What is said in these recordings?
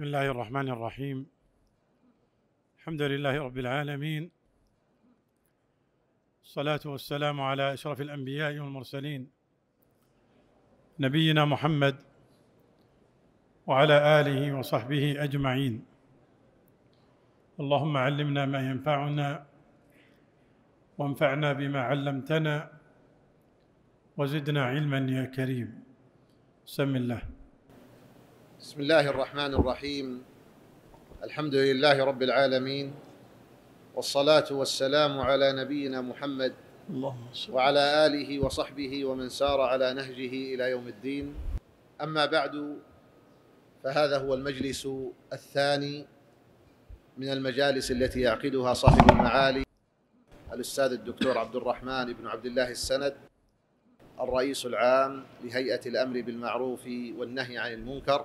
بسم الله الرحمن الرحيم الحمد لله رب العالمين الصلاة والسلام على أشرف الأنبياء والمرسلين نبينا محمد وعلى آله وصحبه أجمعين اللهم علمنا ما ينفعنا وانفعنا بما علمتنا وزدنا علما يا كريم سم الله بسم الله الرحمن الرحيم الحمد لله رب العالمين والصلاة والسلام على نبينا محمد وعلى آله وصحبه ومن سار على نهجه إلى يوم الدين أما بعد فهذا هو المجلس الثاني من المجالس التي يعقدها صاحب المعالي الأستاذ الدكتور عبد الرحمن بن عبد الله السند الرئيس العام لهيئة الأمر بالمعروف والنهي عن المنكر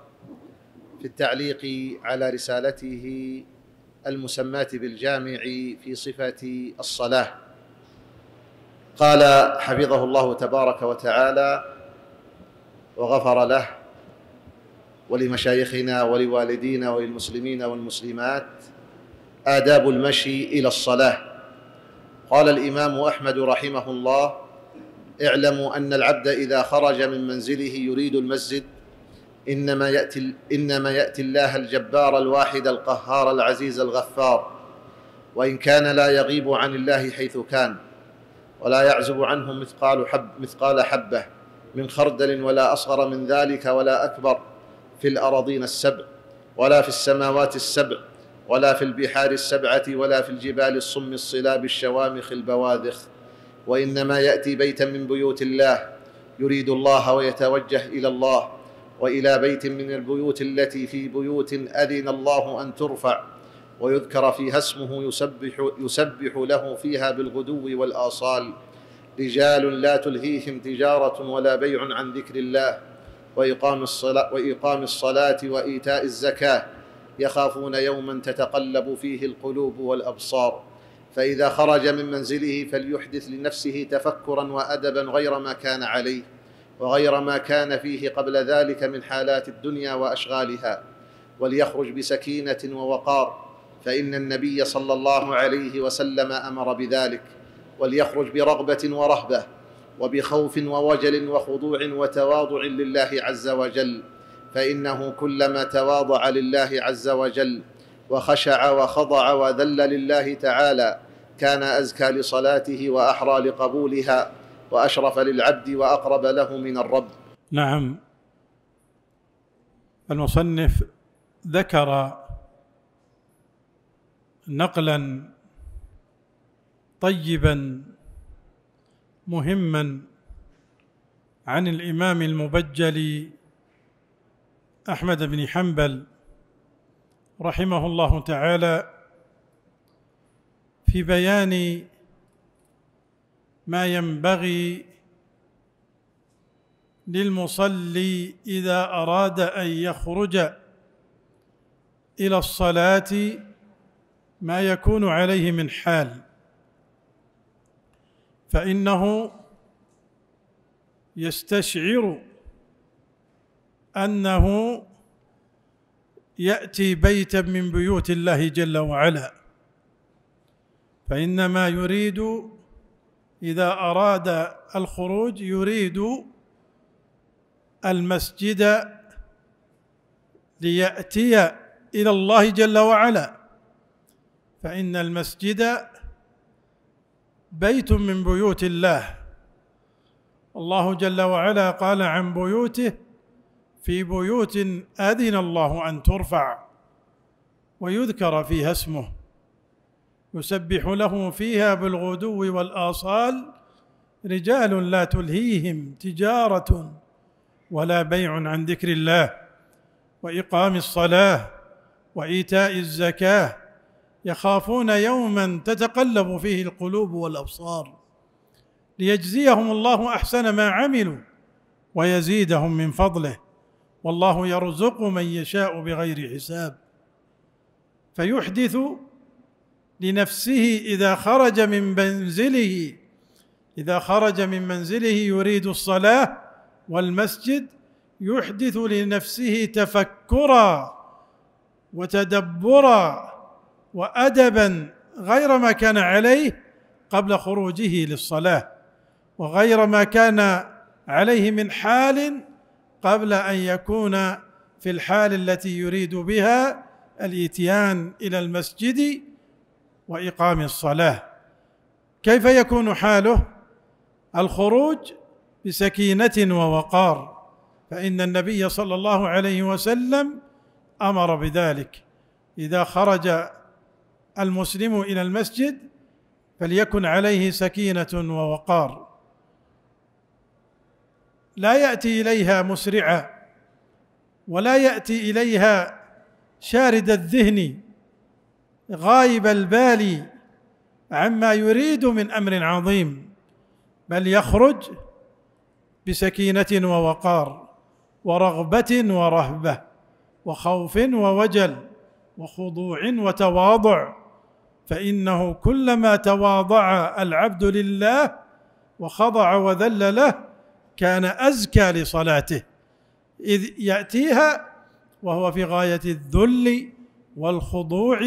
في التعليق على رسالته المسماة بالجامع في صفة الصلاة قال حفظه الله تبارك وتعالى وغفر له ولمشايخنا ولوالدينا وللمسلمين والمسلمات آداب المشي إلى الصلاة قال الإمام أحمد رحمه الله اعلموا أن العبد إذا خرج من منزله يريد المسجد إنما يأتي, إنما يأتي الله الجبار الواحد القهار العزيز الغفار وإن كان لا يغيب عن الله حيث كان ولا يعزب عنه مثقال, حب مثقال حبة من خردل ولا أصغر من ذلك ولا أكبر في الأراضين السبع ولا في السماوات السبع ولا في البحار السبعة ولا في الجبال الصم الصلاب الشوامخ البواذخ وانما ياتي بيتا من بيوت الله يريد الله ويتوجه الى الله والى بيت من البيوت التي في بيوت اذن الله ان ترفع ويذكر فيها اسمه يسبح يسبح له فيها بالغدو والاصال رجال لا تلهيهم تجاره ولا بيع عن ذكر الله واقام الصلاه واقام الصلاه وايتاء الزكاه يخافون يوما تتقلب فيه القلوب والابصار فاذا خرج من منزله فليحدث لنفسه تفكرا وادبا غير ما كان عليه وغير ما كان فيه قبل ذلك من حالات الدنيا واشغالها وليخرج بسكينه ووقار فان النبي صلى الله عليه وسلم امر بذلك وليخرج برغبه ورهبه وبخوف ووجل وخضوع وتواضع لله عز وجل فانه كلما تواضع لله عز وجل وخشع وخضع وذل لله تعالى كان ازكى لصلاته واحرى لقبولها واشرف للعبد واقرب له من الرب نعم المصنف ذكر نقلا طيبا مهما عن الامام المبجل احمد بن حنبل رحمه الله تعالى في بيان ما ينبغي للمصلي اذا اراد ان يخرج الى الصلاه ما يكون عليه من حال فانه يستشعر انه ياتي بيتا من بيوت الله جل وعلا فإنما يريد إذا أراد الخروج يريد المسجد ليأتي إلى الله جل وعلا فإن المسجد بيت من بيوت الله الله جل وعلا قال عن بيوته في بيوت أذن الله أن ترفع ويذكر فيها اسمه يسبح له فيها بالغدو والآصال رجال لا تلهيهم تجارة ولا بيع عن ذكر الله وإقام الصلاة وإيتاء الزكاة يخافون يوما تتقلب فيه القلوب والأبصار ليجزيهم الله أحسن ما عملوا ويزيدهم من فضله والله يرزق من يشاء بغير حساب فيحدث لنفسه اذا خرج من منزله اذا خرج من منزله يريد الصلاه والمسجد يحدث لنفسه تفكرا وتدبرا وادبا غير ما كان عليه قبل خروجه للصلاه وغير ما كان عليه من حال قبل ان يكون في الحال التي يريد بها الاتيان الى المسجد واقام الصلاه كيف يكون حاله الخروج بسكينه ووقار فان النبي صلى الله عليه وسلم امر بذلك اذا خرج المسلم الى المسجد فليكن عليه سكينه ووقار لا ياتي اليها مسرعا ولا ياتي اليها شارد الذهن غائب البال عما يريد من امر عظيم بل يخرج بسكينه ووقار ورغبه ورهبه وخوف ووجل وخضوع وتواضع فانه كلما تواضع العبد لله وخضع وذل له كان ازكى لصلاته اذ ياتيها وهو في غايه الذل والخضوع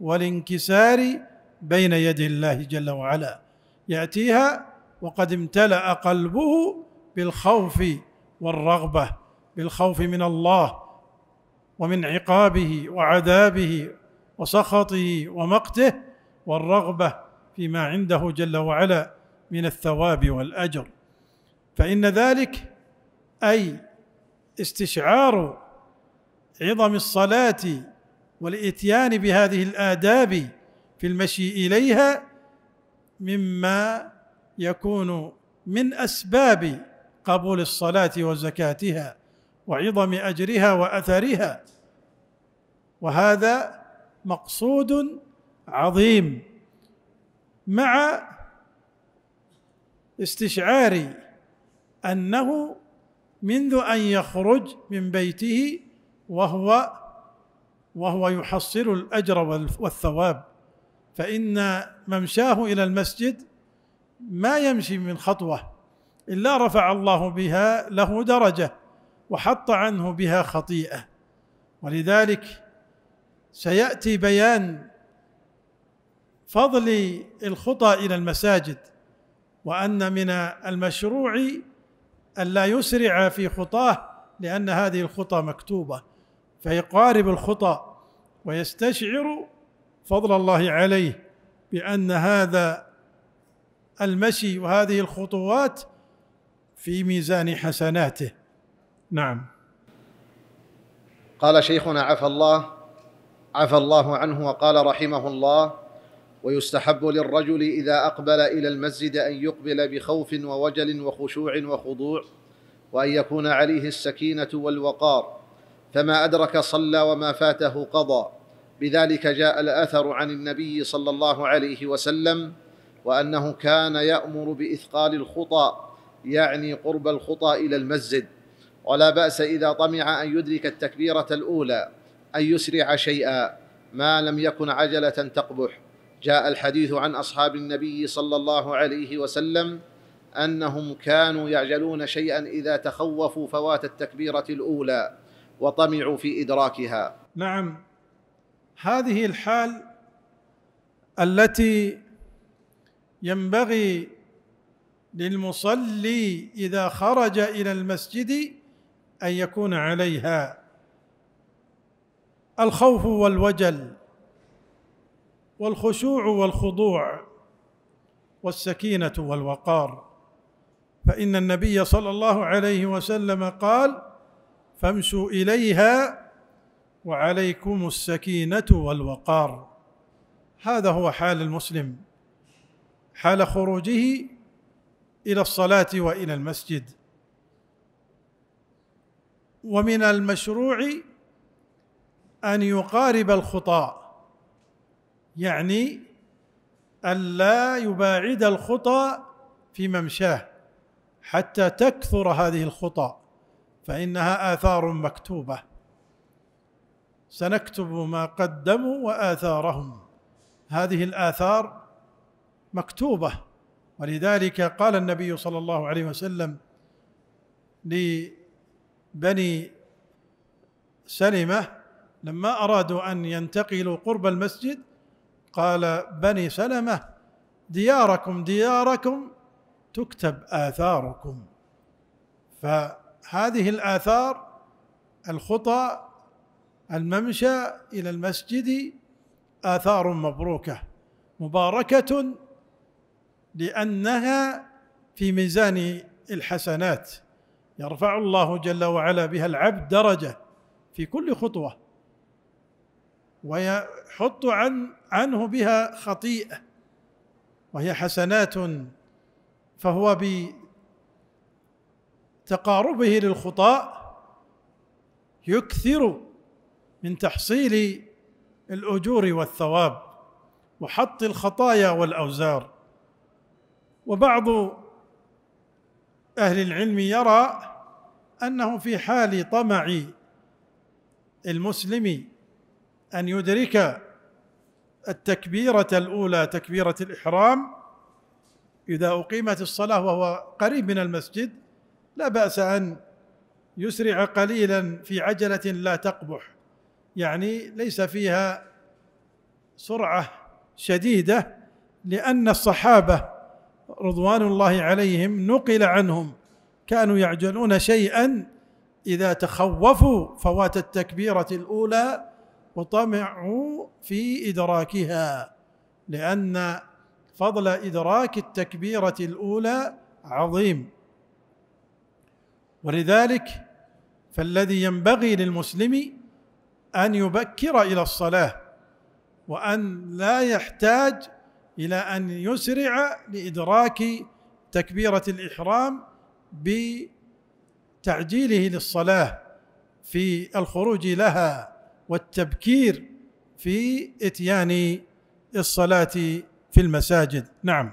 والانكسار بين يدي الله جل وعلا ياتيها وقد امتلا قلبه بالخوف والرغبه بالخوف من الله ومن عقابه وعذابه وسخطه ومقته والرغبه فيما عنده جل وعلا من الثواب والاجر فان ذلك اي استشعار عظم الصلاه والاتيان بهذه الاداب في المشي اليها مما يكون من اسباب قبول الصلاه وزكاتها وعظم اجرها واثرها وهذا مقصود عظيم مع استشعار انه منذ ان يخرج من بيته وهو وهو يحصل الاجر والثواب فان ممشاه الى المسجد ما يمشي من خطوه الا رفع الله بها له درجه وحط عنه بها خطيئه ولذلك سياتي بيان فضل الخطى الى المساجد وان من المشروع أن لا يسرع في خطاه لأن هذه الخطى مكتوبة فيقارب الخطأ ويستشعر فضل الله عليه بأن هذا المشي وهذه الخطوات في ميزان حسناته نعم قال شيخنا عفى الله عفى الله عنه وقال رحمه الله ويستحب للرجل اذا اقبل الى المسجد ان يقبل بخوف ووجل وخشوع وخضوع وان يكون عليه السكينه والوقار فما أدرك صلى وما فاته قضى بذلك جاء الأثر عن النبي صلى الله عليه وسلم وأنه كان يأمر بإثقال الخطى يعني قرب الخطى إلى المسجد ولا بأس إذا طمع أن يدرك التكبيرة الأولى أن يسرع شيئا ما لم يكن عجلة تقبح جاء الحديث عن أصحاب النبي صلى الله عليه وسلم أنهم كانوا يعجلون شيئا إذا تخوفوا فوات التكبيرة الأولى وطمعوا في ادراكها نعم هذه الحال التي ينبغي للمصلي اذا خرج الى المسجد ان يكون عليها الخوف والوجل والخشوع والخضوع والسكينه والوقار فان النبي صلى الله عليه وسلم قال فامشوا اليها وعليكم السكينه والوقار هذا هو حال المسلم حال خروجه الى الصلاه والى المسجد ومن المشروع ان يقارب الخطى يعني الا يباعد الخطى في ممشاه حتى تكثر هذه الخطأ فانها اثار مكتوبه سنكتب ما قدموا واثارهم هذه الاثار مكتوبه ولذلك قال النبي صلى الله عليه وسلم لبني سلمه لما ارادوا ان ينتقلوا قرب المسجد قال بني سلمه دياركم دياركم تكتب اثاركم ف هذه الآثار الخطى الممشى إلى المسجد آثار مبروكة مباركة لأنها في ميزان الحسنات يرفع الله جل وعلا بها العبد درجة في كل خطوة ويحط عن عنه بها خطيئة وهي حسنات فهو تقاربه للخطاء يكثر من تحصيل الاجور والثواب وحط الخطايا والاوزار وبعض اهل العلم يرى انه في حال طمع المسلم ان يدرك التكبيره الاولى تكبيره الاحرام اذا اقيمت الصلاه وهو قريب من المسجد لا باس ان يسرع قليلا في عجله لا تقبح يعني ليس فيها سرعه شديده لان الصحابه رضوان الله عليهم نقل عنهم كانوا يعجلون شيئا اذا تخوفوا فوات التكبيره الاولى وطمعوا في ادراكها لان فضل ادراك التكبيره الاولى عظيم ولذلك فالذي ينبغي للمسلم ان يبكر الى الصلاه وان لا يحتاج الى ان يسرع لادراك تكبيره الاحرام بتعجيله للصلاه في الخروج لها والتبكير في اتيان الصلاه في المساجد نعم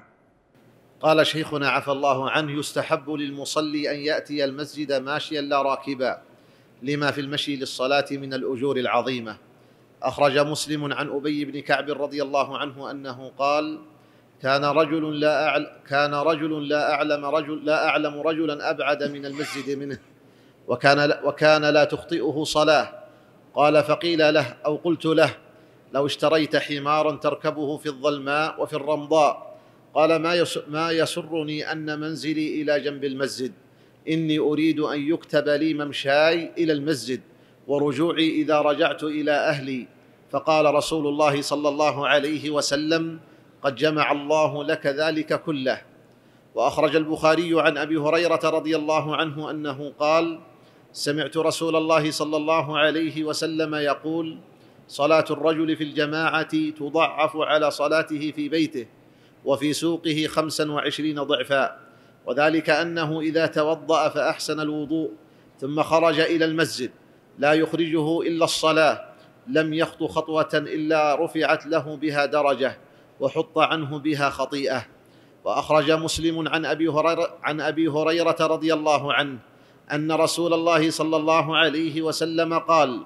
قال شيخنا عفى الله عنه يستحب للمصلي أن يأتي المسجد ماشيا لا راكبا لما في المشي للصلاة من الأجور العظيمة أخرج مسلم عن أبي بن كعب رضي الله عنه أنه قال كان رجل لا أعل كان رجل لا أعلم رجل لا أعلم رجلا أبعد من المسجد منه وكان وكان لا تخطئه صلاة قال فقيل له أو قلت له لو اشتريت حمارا تركبه في الظلماء وفي الرمضاء قال ما ما يسرني ان منزلي الى جنب المسجد اني اريد ان يكتب لي ممشاي الى المسجد ورجوعي اذا رجعت الى اهلي فقال رسول الله صلى الله عليه وسلم قد جمع الله لك ذلك كله واخرج البخاري عن ابي هريره رضي الله عنه انه قال سمعت رسول الله صلى الله عليه وسلم يقول صلاه الرجل في الجماعه تضعف على صلاته في بيته وفي سوقه خمسا وعشرين ضعفا وذلك أنه إذا توضأ فأحسن الوضوء ثم خرج إلى المسجد لا يخرجه إلا الصلاة لم يخطو خطوة إلا رفعت له بها درجة وحط عنه بها خطيئة وأخرج مسلم عن أبي هريرة, عن أبي هريرة رضي الله عنه أن رسول الله صلى الله عليه وسلم قال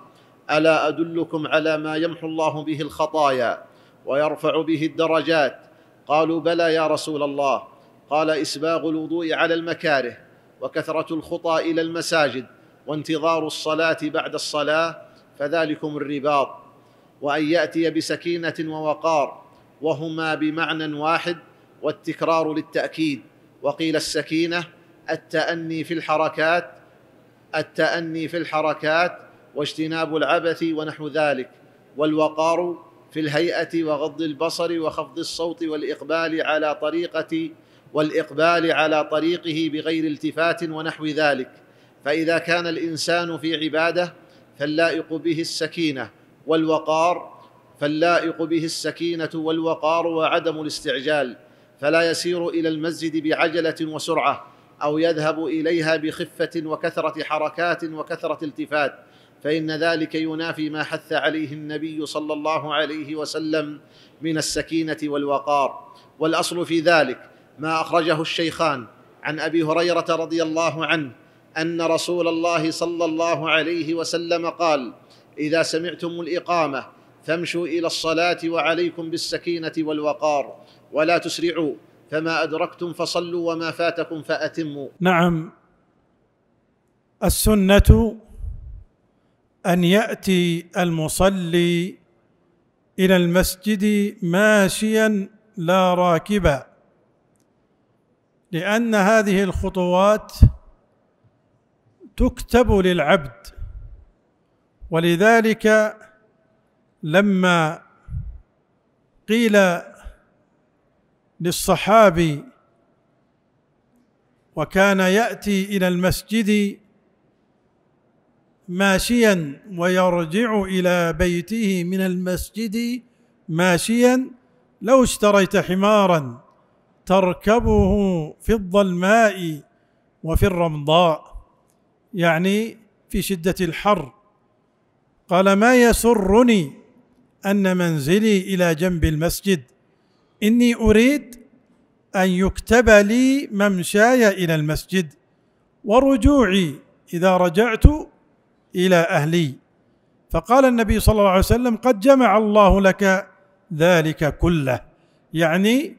ألا أدلكم على ما يمحو الله به الخطايا ويرفع به الدرجات قالوا بلى يا رسول الله قال اسباغ الوضوء على المكاره وكثره الخطى الى المساجد وانتظار الصلاه بعد الصلاه فذلكم الرباط وان ياتي بسكينه ووقار وهما بمعنى واحد والتكرار للتاكيد وقيل السكينه التاني في الحركات التاني في الحركات واجتناب العبث ونحو ذلك والوقار في الهيئه وغض البصر وخفض الصوت والاقبال على طريقه والاقبال على طريقه بغير التفات ونحو ذلك فاذا كان الانسان في عباده فاللائق به السكينه والوقار فاللائق به السكينه والوقار وعدم الاستعجال فلا يسير الى المسجد بعجله وسرعه او يذهب اليها بخفه وكثره حركات وكثره التفات فان ذلك ينافي ما حث عليه النبي صلى الله عليه وسلم من السكينه والوقار والاصل في ذلك ما اخرجه الشيخان عن ابي هريره رضي الله عنه ان رسول الله صلى الله عليه وسلم قال اذا سمعتم الاقامه فامشوا الى الصلاه وعليكم بالسكينه والوقار ولا تسرعوا فما ادركتم فصلوا وما فاتكم فاتموا نعم السنه ان ياتي المصلي الى المسجد ماشيا لا راكبا لان هذه الخطوات تكتب للعبد ولذلك لما قيل للصحابي وكان ياتي الى المسجد ماشيا ويرجع الى بيته من المسجد ماشيا لو اشتريت حمارا تركبه في الظلماء وفي الرمضاء يعني في شده الحر قال ما يسرني ان منزلي الى جنب المسجد اني اريد ان يكتب لي ممشاي الى المسجد ورجوعي اذا رجعت الى اهلي فقال النبي صلى الله عليه وسلم قد جمع الله لك ذلك كله يعني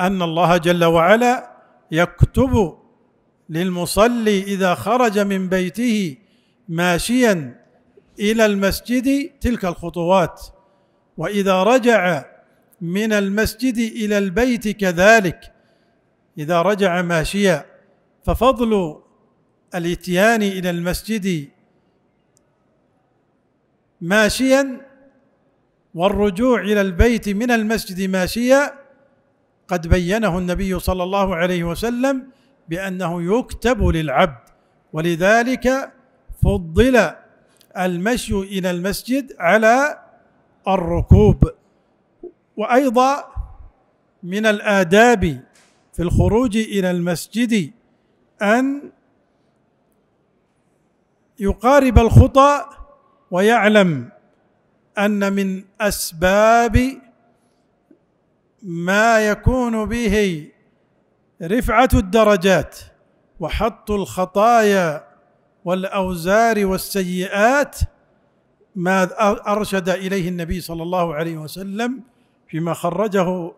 ان الله جل وعلا يكتب للمصلي اذا خرج من بيته ماشيا الى المسجد تلك الخطوات واذا رجع من المسجد الى البيت كذلك اذا رجع ماشيا ففضل الاتيان الى المسجد ماشيا والرجوع الى البيت من المسجد ماشيا قد بينه النبي صلى الله عليه وسلم بانه يكتب للعبد ولذلك فضل المشي الى المسجد على الركوب وايضا من الاداب في الخروج الى المسجد ان يقارب الخطى ويعلم ان من اسباب ما يكون به رفعه الدرجات وحط الخطايا والاوزار والسيئات ما ارشد اليه النبي صلى الله عليه وسلم فيما خرجه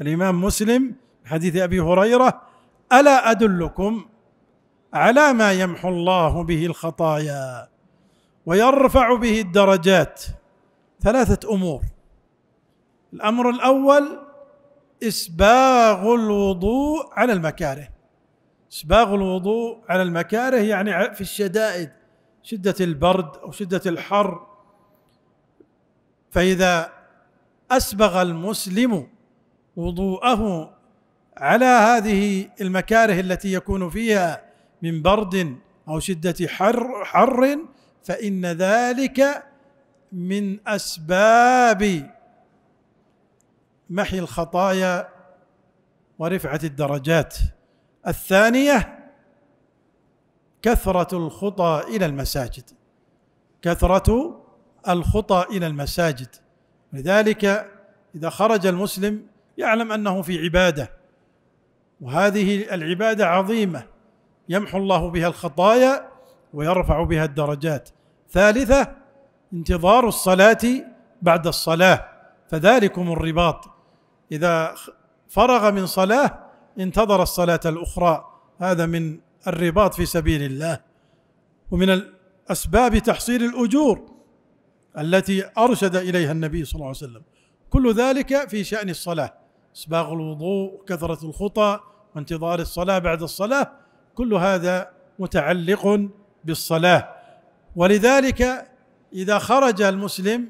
الامام مسلم حديث ابي هريره الا ادلكم على ما يمحو الله به الخطايا ويرفع به الدرجات ثلاثه امور الامر الاول اسباغ الوضوء على المكاره اسباغ الوضوء على المكاره يعني في الشدائد شده البرد او شده الحر فاذا اسبغ المسلم وضوءه على هذه المكاره التي يكون فيها من برد او شده حر حر فان ذلك من اسباب محي الخطايا ورفعه الدرجات الثانيه كثره الخطى الى المساجد كثره الخطى الى المساجد لذلك اذا خرج المسلم يعلم انه في عباده وهذه العباده عظيمه يمحو الله بها الخطايا ويرفع بها الدرجات ثالثة انتظار الصلاة بعد الصلاة فذلكم الرباط إذا فرغ من صلاة انتظر الصلاة الأخرى هذا من الرباط في سبيل الله ومن أسباب تحصيل الأجور التي أرشد إليها النبي صلى الله عليه وسلم كل ذلك في شأن الصلاة إسباغ الوضوء وكثرة الخطى وانتظار الصلاة بعد الصلاة كل هذا متعلق بالصلاه ولذلك اذا خرج المسلم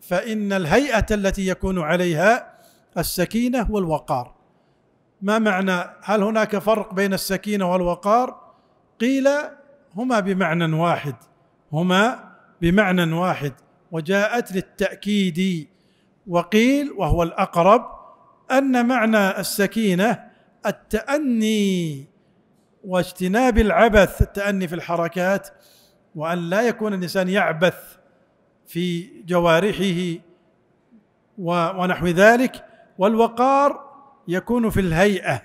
فان الهيئه التي يكون عليها السكينه والوقار ما معنى هل هناك فرق بين السكينه والوقار قيل هما بمعنى واحد هما بمعنى واحد وجاءت للتاكيد وقيل وهو الاقرب ان معنى السكينه التاني واجتناب العبث التأني في الحركات وأن لا يكون الإنسان يعبث في جوارحه ونحو ذلك والوقار يكون في الهيئة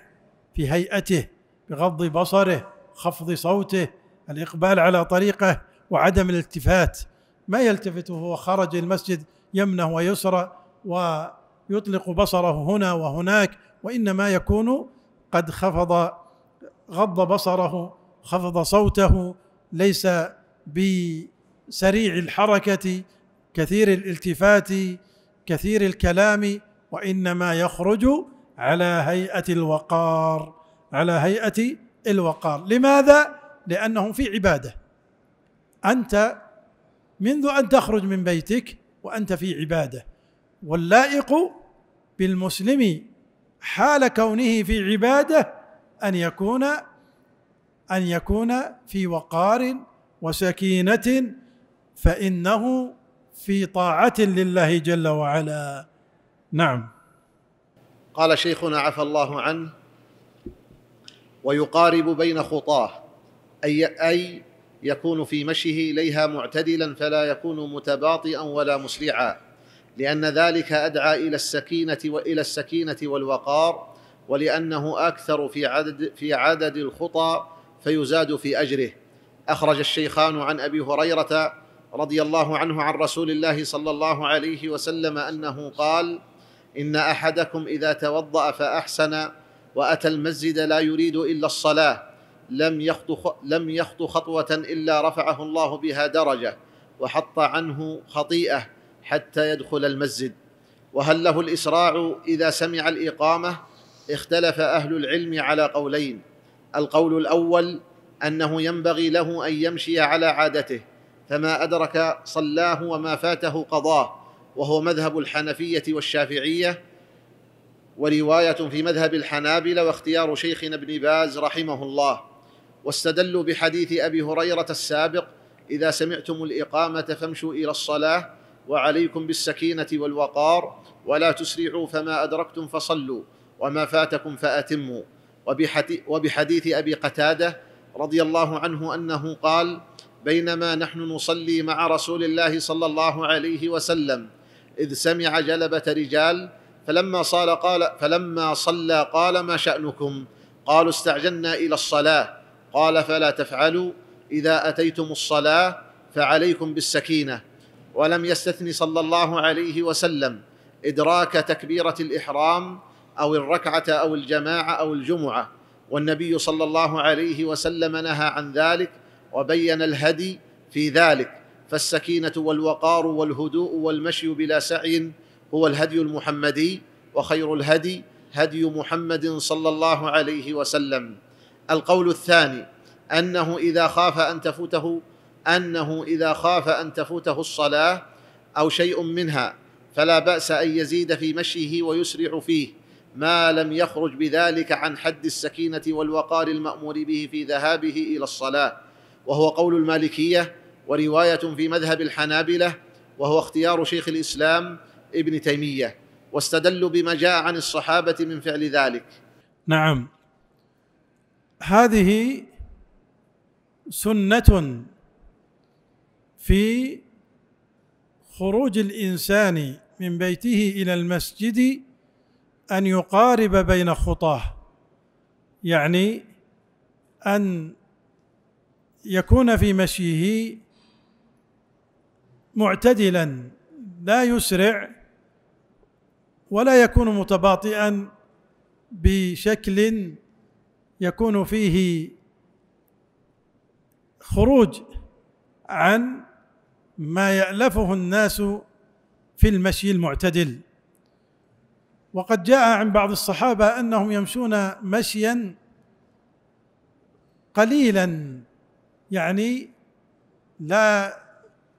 في هيئته بغض بصره خفض صوته الإقبال على طريقه وعدم الالتفات ما يلتفت وهو خرج المسجد يمنه ويسرى ويطلق بصره هنا وهناك وإنما يكون قد خفض غض بصره خفض صوته ليس بسريع الحركه كثير الالتفات كثير الكلام وانما يخرج على هيئه الوقار على هيئه الوقار لماذا لانهم في عباده انت منذ ان تخرج من بيتك وانت في عباده واللائق بالمسلم حال كونه في عباده ان يكون ان يكون في وقار وسكينه فانه في طاعه لله جل وعلا نعم قال شيخنا عفى الله عنه ويقارب بين خطاه اي اي يكون في مشيه اليها معتدلا فلا يكون متباطئا ولا مسرعا لان ذلك ادعى الى السكينه والى السكينه والوقار ولأنه أكثر في عدد في عدد الخطى فيزاد في أجره أخرج الشيخان عن أبي هريرة رضي الله عنه عن رسول الله صلى الله عليه وسلم أنه قال إن أحدكم إذا توضأ فأحسن وأتى المسجد لا يريد إلا الصلاة لم يخط لم يخط خطوة إلا رفعه الله بها درجة وحط عنه خطيئة حتى يدخل المسجد وهل له الإسراع إذا سمع الإقامة اختلف اهل العلم على قولين القول الاول انه ينبغي له ان يمشي على عادته فما ادرك صلاه وما فاته قضاه وهو مذهب الحنفيه والشافعيه وروايه في مذهب الحنابله واختيار شيخنا ابن باز رحمه الله واستدلوا بحديث ابي هريره السابق اذا سمعتم الاقامه فامشوا الى الصلاه وعليكم بالسكينه والوقار ولا تسرعوا فما ادركتم فصلوا وما فاتكم فأتموا وبحديث أبي قتادة رضي الله عنه أنه قال بينما نحن نصلي مع رسول الله صلى الله عليه وسلم إذ سمع جلبة رجال فلما صال قال فلما صلى قال ما شأنكم قالوا استعجلنا إلى الصلاة قال فلا تفعلوا إذا أتيتم الصلاة فعليكم بالسكينة ولم يستثن صلى الله عليه وسلم إدراك تكبيرة الإحرام او الركعه او الجماعه او الجمعه والنبي صلى الله عليه وسلم نهى عن ذلك وبين الهدي في ذلك فالسكينه والوقار والهدوء والمشي بلا سعي هو الهدي المحمدي وخير الهدي هدي محمد صلى الله عليه وسلم القول الثاني انه اذا خاف ان تفوته انه اذا خاف ان تفوته الصلاه او شيء منها فلا باس ان يزيد في مشيه ويسرع فيه ما لم يخرج بذلك عن حد السكينه والوقار المامور به في ذهابه الى الصلاه وهو قول المالكيه وروايه في مذهب الحنابله وهو اختيار شيخ الاسلام ابن تيميه واستدلوا بما جاء عن الصحابه من فعل ذلك نعم هذه سنه في خروج الانسان من بيته الى المسجد ان يقارب بين خطاه يعني ان يكون في مشيه معتدلا لا يسرع ولا يكون متباطئا بشكل يكون فيه خروج عن ما يالفه الناس في المشي المعتدل وقد جاء عن بعض الصحابه انهم يمشون مشيا قليلا يعني لا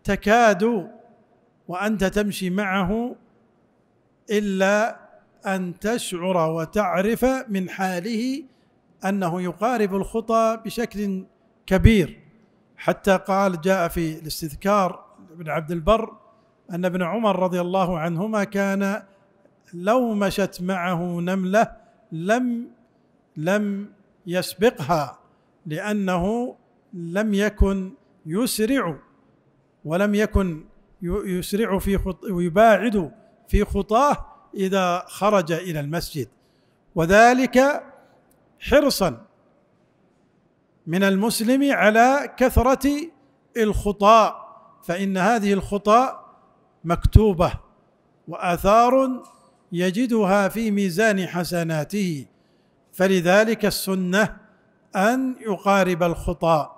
تكاد وانت تمشي معه الا ان تشعر وتعرف من حاله انه يقارب الخطى بشكل كبير حتى قال جاء في الاستذكار ابن عبد البر ان ابن عمر رضي الله عنهما كان لو مشت معه نمله لم لم يسبقها لانه لم يكن يسرع ولم يكن يسرع في خط ويباعد في خطاه اذا خرج الى المسجد وذلك حرصا من المسلم على كثره الخطاء فان هذه الخطاء مكتوبه واثار يجدها في ميزان حسناته فلذلك السنه ان يقارب الخطى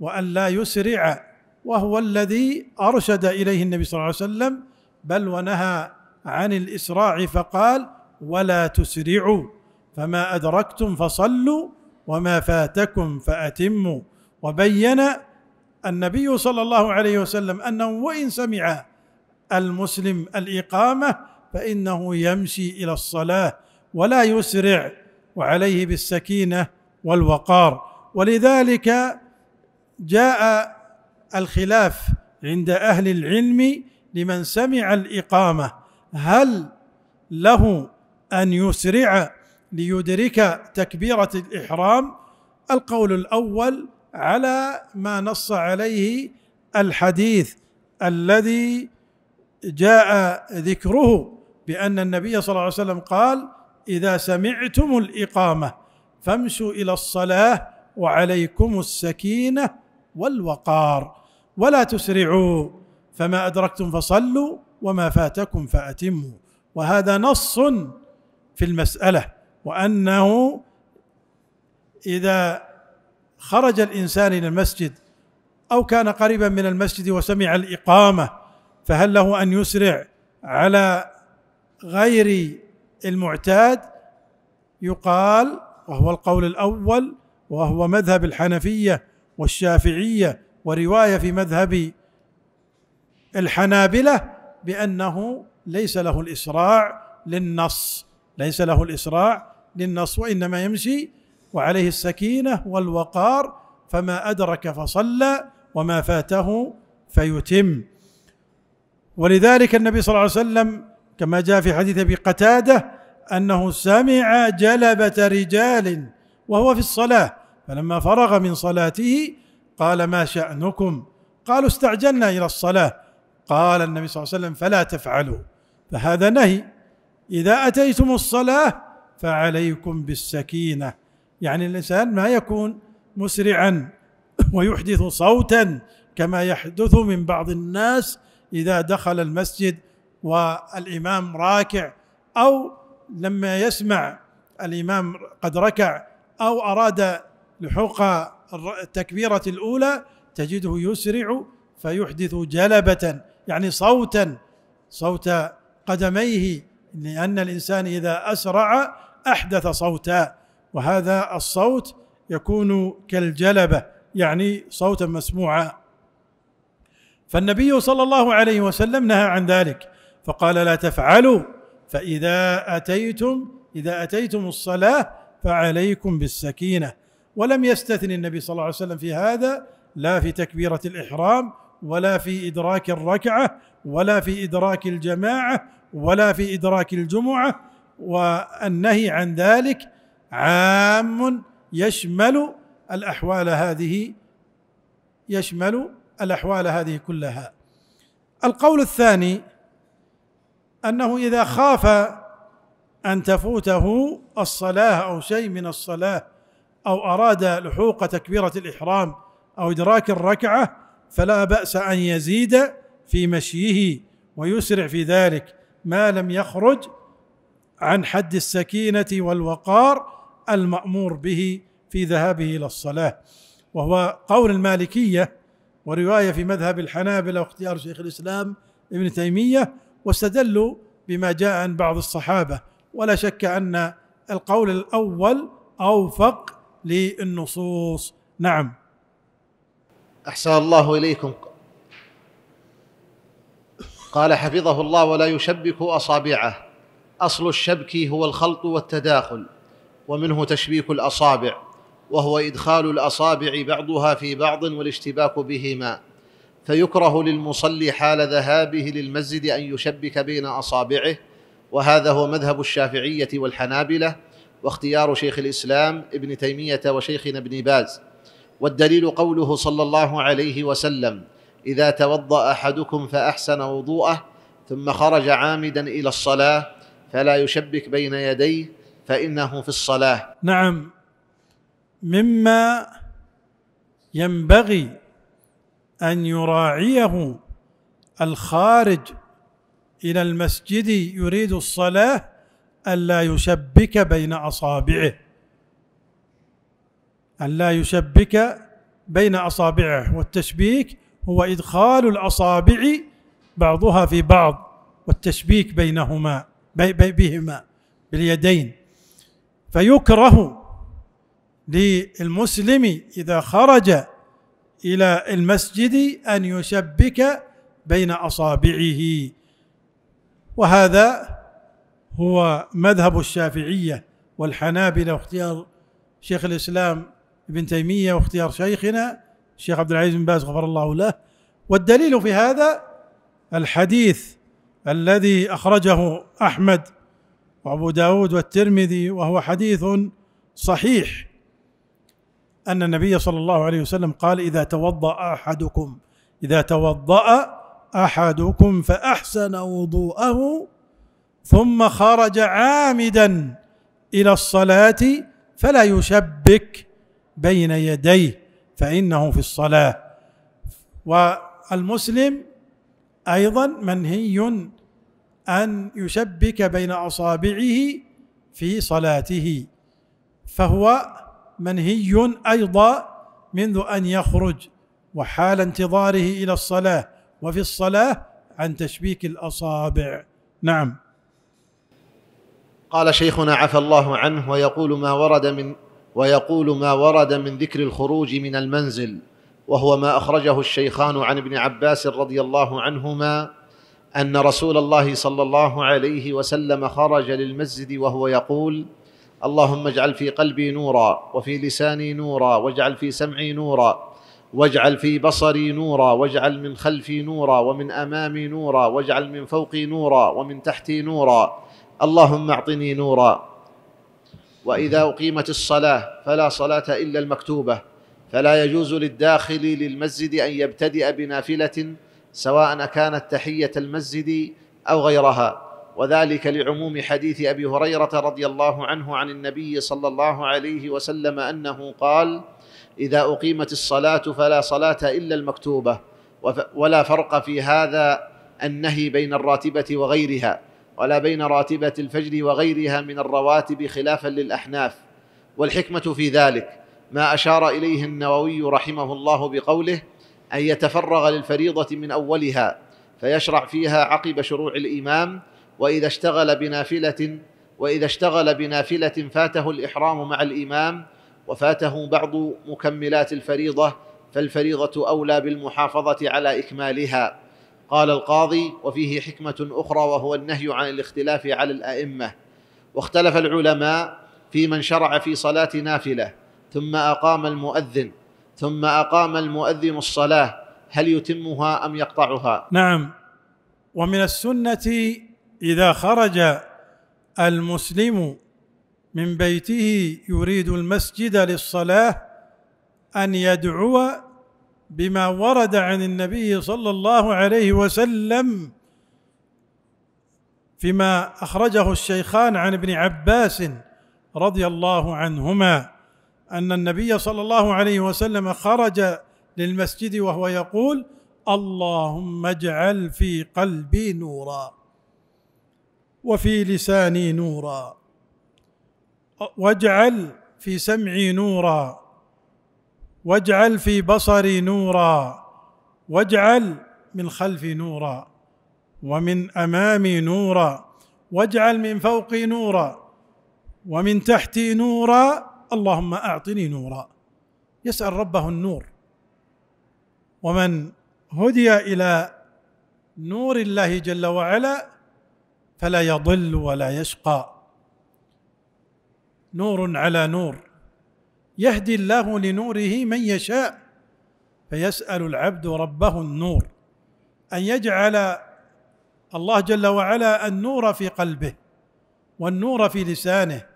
وان لا يسرع وهو الذي ارشد اليه النبي صلى الله عليه وسلم بل ونهى عن الاسراع فقال ولا تسرعوا فما ادركتم فصلوا وما فاتكم فاتموا وبين النبي صلى الله عليه وسلم انه وان سمع المسلم الاقامه فانه يمشي الى الصلاه ولا يسرع وعليه بالسكينه والوقار ولذلك جاء الخلاف عند اهل العلم لمن سمع الاقامه هل له ان يسرع ليدرك تكبيره الاحرام القول الاول على ما نص عليه الحديث الذي جاء ذكره بان النبي صلى الله عليه وسلم قال اذا سمعتم الاقامه فامشوا الى الصلاه وعليكم السكينه والوقار ولا تسرعوا فما ادركتم فصلوا وما فاتكم فاتموا وهذا نص في المساله وانه اذا خرج الانسان الى المسجد او كان قريبا من المسجد وسمع الاقامه فهل له ان يسرع على غير المعتاد يقال وهو القول الاول وهو مذهب الحنفيه والشافعيه وروايه في مذهب الحنابله بانه ليس له الاسراع للنص ليس له الاسراع للنص وانما يمشي وعليه السكينه والوقار فما ادرك فصلى وما فاته فيتم ولذلك النبي صلى الله عليه وسلم كما جاء في حديث ابي قتاده انه سمع جلبه رجال وهو في الصلاه فلما فرغ من صلاته قال ما شانكم قالوا استعجلنا الى الصلاه قال النبي صلى الله عليه وسلم فلا تفعلوا فهذا نهي اذا اتيتم الصلاه فعليكم بالسكينه يعني الانسان ما يكون مسرعا ويحدث صوتا كما يحدث من بعض الناس اذا دخل المسجد والامام راكع او لما يسمع الامام قد ركع او اراد لحوق التكبيره الاولى تجده يسرع فيحدث جلبه يعني صوتا صوت قدميه لان الانسان اذا اسرع احدث صوتا وهذا الصوت يكون كالجلبه يعني صوتا مسموعا فالنبي صلى الله عليه وسلم نهى عن ذلك فقال لا تفعلوا فإذا أتيتم إذا أتيتم الصلاة فعليكم بالسكينة ولم يستثن النبي صلى الله عليه وسلم في هذا لا في تكبيرة الإحرام ولا في إدراك الركعة ولا في إدراك الجماعة ولا في إدراك الجمعة والنهي عن ذلك عام يشمل الأحوال هذه يشمل الأحوال هذه كلها القول الثاني انه اذا خاف ان تفوته الصلاه او شيء من الصلاه او اراد لحوق تكبيره الاحرام او ادراك الركعه فلا باس ان يزيد في مشيه ويسرع في ذلك ما لم يخرج عن حد السكينه والوقار المامور به في ذهابه الى الصلاه وهو قول المالكيه وروايه في مذهب الحنابله واختيار شيخ الاسلام ابن تيميه واستدلوا بما جاء عن بعض الصحابه ولا شك ان القول الاول اوفق للنصوص نعم احسن الله اليكم قال حفظه الله ولا يشبك اصابعه اصل الشبك هو الخلط والتداخل ومنه تشبيك الاصابع وهو ادخال الاصابع بعضها في بعض والاشتباك بهما فيكره للمصلي حال ذهابه للمسجد ان يشبك بين اصابعه وهذا هو مذهب الشافعيه والحنابله واختيار شيخ الاسلام ابن تيميه وشيخنا ابن باز والدليل قوله صلى الله عليه وسلم اذا توضا احدكم فاحسن وضوءه ثم خرج عامدا الى الصلاه فلا يشبك بين يديه فانه في الصلاه نعم مما ينبغي ان يراعيه الخارج الى المسجد يريد الصلاه الا يشبك بين اصابعه الا يشبك بين اصابعه والتشبيك هو ادخال الاصابع بعضها في بعض والتشبيك بينهما بي بي بهما باليدين فيكره للمسلم اذا خرج الى المسجد ان يشبك بين اصابعه وهذا هو مذهب الشافعيه والحنابله واختيار شيخ الاسلام ابن تيميه واختيار شيخنا الشيخ عبد العزيز بن باز غفر الله له والدليل في هذا الحديث الذي اخرجه احمد وابو داود والترمذي وهو حديث صحيح أن النبي صلى الله عليه وسلم قال إذا توضأ أحدكم إذا توضأ أحدكم فأحسن وضوءه ثم خرج عامدا إلى الصلاة فلا يشبك بين يديه فإنه في الصلاة والمسلم أيضا منهي أن يشبك بين أصابعه في صلاته فهو منهي ايضا منذ ان يخرج وحال انتظاره الى الصلاه وفي الصلاه عن تشبيك الاصابع نعم قال شيخنا عفى الله عنه ويقول ما ورد من ويقول ما ورد من ذكر الخروج من المنزل وهو ما اخرجه الشيخان عن ابن عباس رضي الله عنهما ان رسول الله صلى الله عليه وسلم خرج للمسجد وهو يقول اللهم اجعل في قلبي نورا وفي لساني نورا واجعل في سمعي نورا واجعل في بصري نورا واجعل من خلفي نورا ومن امامي نورا واجعل من فوقي نورا ومن تحتي نورا اللهم اعطني نورا واذا اقيمت الصلاه فلا صلاه الا المكتوبه فلا يجوز للداخل للمسجد ان يبتدئ بنافله سواء كانت تحيه المسجد او غيرها وذلك لعموم حديث ابي هريره رضي الله عنه عن النبي صلى الله عليه وسلم انه قال اذا اقيمت الصلاه فلا صلاه الا المكتوبه ولا فرق في هذا النهي بين الراتبه وغيرها ولا بين راتبه الفجر وغيرها من الرواتب خلافا للاحناف والحكمه في ذلك ما اشار اليه النووي رحمه الله بقوله ان يتفرغ للفريضه من اولها فيشرع فيها عقب شروع الامام وإذا اشتغل بنافلة وإذا اشتغل بنافلة فاته الإحرام مع الإمام وفاته بعض مكملات الفريضة فالفريضة أولى بالمحافظة على إكمالها قال القاضي وفيه حكمة أخرى وهو النهي عن الاختلاف على الأئمة واختلف العلماء في من شرع في صلاة نافلة ثم أقام المؤذن ثم أقام المؤذن الصلاة هل يتمها أم يقطعها؟ نعم ومن السنة اذا خرج المسلم من بيته يريد المسجد للصلاه ان يدعو بما ورد عن النبي صلى الله عليه وسلم فيما اخرجه الشيخان عن ابن عباس رضي الله عنهما ان النبي صلى الله عليه وسلم خرج للمسجد وهو يقول اللهم اجعل في قلبي نورا وفي لساني نورا واجعل في سمعي نورا واجعل في بصري نورا واجعل من خلفي نورا ومن امامي نورا واجعل من فوقي نورا ومن تحتي نورا اللهم اعطني نورا يسال ربه النور ومن هدي الى نور الله جل وعلا فلا يضل ولا يشقى نور على نور يهدي الله لنوره من يشاء فيسال العبد ربه النور ان يجعل الله جل وعلا النور في قلبه والنور في لسانه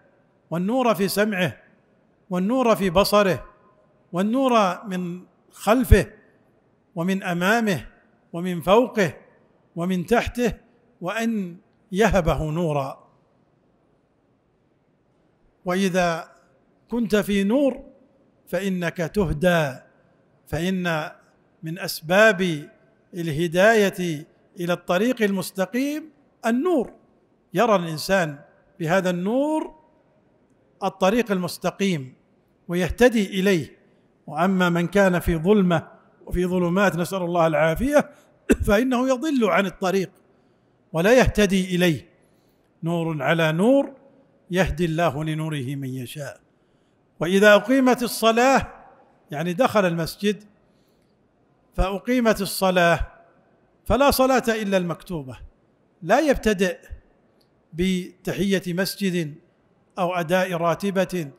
والنور في سمعه والنور في بصره والنور من خلفه ومن امامه ومن فوقه ومن تحته وان يهبه نورا واذا كنت في نور فانك تهدى فان من اسباب الهدايه الى الطريق المستقيم النور يرى الانسان بهذا النور الطريق المستقيم ويهتدي اليه واما من كان في ظلمه وفي ظلمات نسال الله العافيه فانه يضل عن الطريق ولا يهتدي اليه نور على نور يهدي الله لنوره من يشاء واذا اقيمت الصلاه يعني دخل المسجد فاقيمت الصلاه فلا صلاه الا المكتوبه لا يبتدئ بتحيه مسجد او اداء راتبه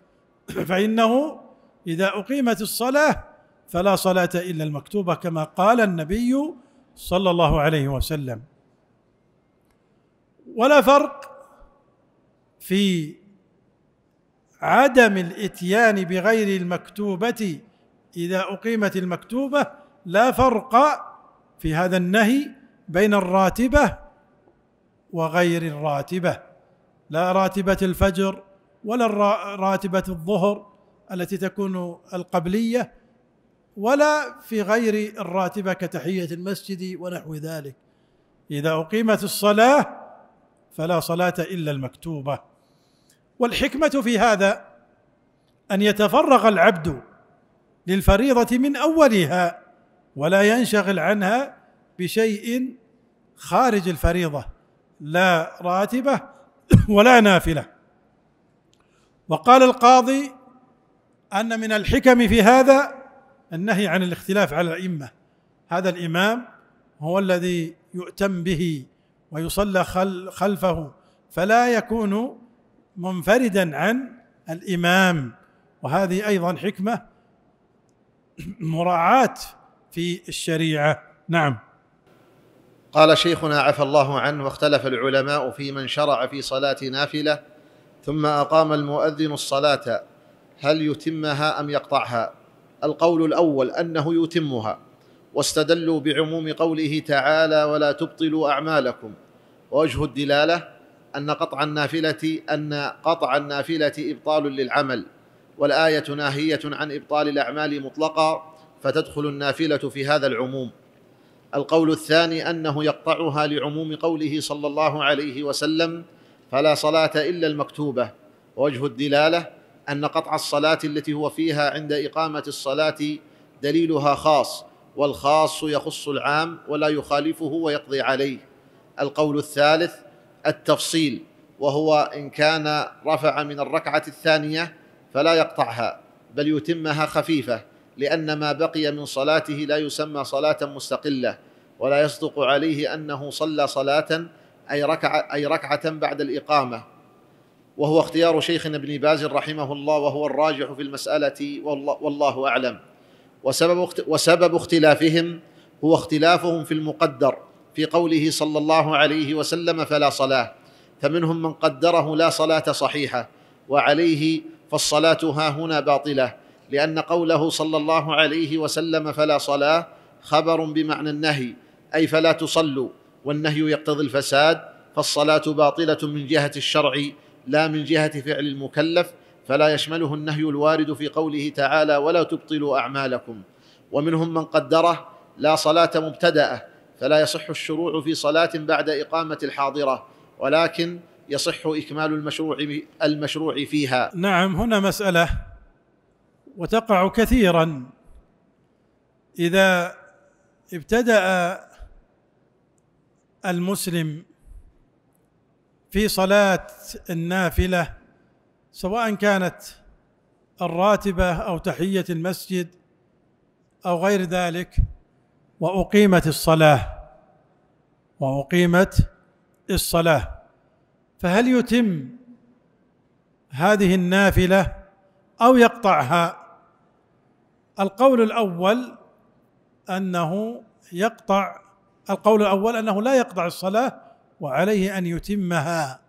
فانه اذا اقيمت الصلاه فلا صلاه الا المكتوبه كما قال النبي صلى الله عليه وسلم ولا فرق في عدم الاتيان بغير المكتوبه اذا اقيمت المكتوبه لا فرق في هذا النهي بين الراتبه وغير الراتبه لا راتبه الفجر ولا راتبه الظهر التي تكون القبليه ولا في غير الراتبه كتحيه المسجد ونحو ذلك اذا اقيمت الصلاه فلا صلاه الا المكتوبه والحكمه في هذا ان يتفرغ العبد للفريضه من اولها ولا ينشغل عنها بشيء خارج الفريضه لا راتبه ولا نافله وقال القاضي ان من الحكم في هذا النهي عن الاختلاف على الائمه هذا الامام هو الذي يؤتم به ويصلى خل خلفه فلا يكون منفردا عن الامام وهذه ايضا حكمه مراعاه في الشريعه نعم قال شيخنا عفى الله عنه واختلف العلماء في من شرع في صلاه نافله ثم اقام المؤذن الصلاه هل يتمها ام يقطعها القول الاول انه يتمها واستدلوا بعموم قوله تعالى ولا تبطلوا اعمالكم ووجه الدلاله ان قطع النافله ان قطع النافله ابطال للعمل والايه ناهيه عن ابطال الاعمال مطلقا فتدخل النافله في هذا العموم القول الثاني انه يقطعها لعموم قوله صلى الله عليه وسلم فلا صلاه الا المكتوبه ووجه الدلاله ان قطع الصلاه التي هو فيها عند اقامه الصلاه دليلها خاص والخاص يخص العام ولا يخالفه ويقضي عليه القول الثالث التفصيل وهو ان كان رفع من الركعه الثانيه فلا يقطعها بل يتمها خفيفه لان ما بقي من صلاته لا يسمى صلاه مستقله ولا يصدق عليه انه صلى صلاه اي ركعه اي ركعه بعد الاقامه وهو اختيار شيخنا ابن باز رحمه الله وهو الراجح في المساله والله, والله اعلم وسبب وسبب اختلافهم هو اختلافهم في المقدر في قوله صلى الله عليه وسلم فلا صلاه فمنهم من قدره لا صلاه صحيحه وعليه فالصلاه ها هنا باطله لان قوله صلى الله عليه وسلم فلا صلاه خبر بمعنى النهي اي فلا تصلوا والنهي يقتضي الفساد فالصلاه باطله من جهه الشرع لا من جهه فعل المكلف فلا يشمله النهي الوارد في قوله تعالى ولا تبطلوا اعمالكم ومنهم من قدره لا صلاه مبتداه فلا يصح الشروع في صلاه بعد اقامه الحاضره ولكن يصح اكمال المشروع المشروع فيها نعم هنا مساله وتقع كثيرا اذا ابتدا المسلم في صلاه النافله سواء كانت الراتبه او تحيه المسجد او غير ذلك واقيمت الصلاه واقيمت الصلاه فهل يتم هذه النافله او يقطعها القول الاول انه يقطع القول الاول انه لا يقطع الصلاه وعليه ان يتمها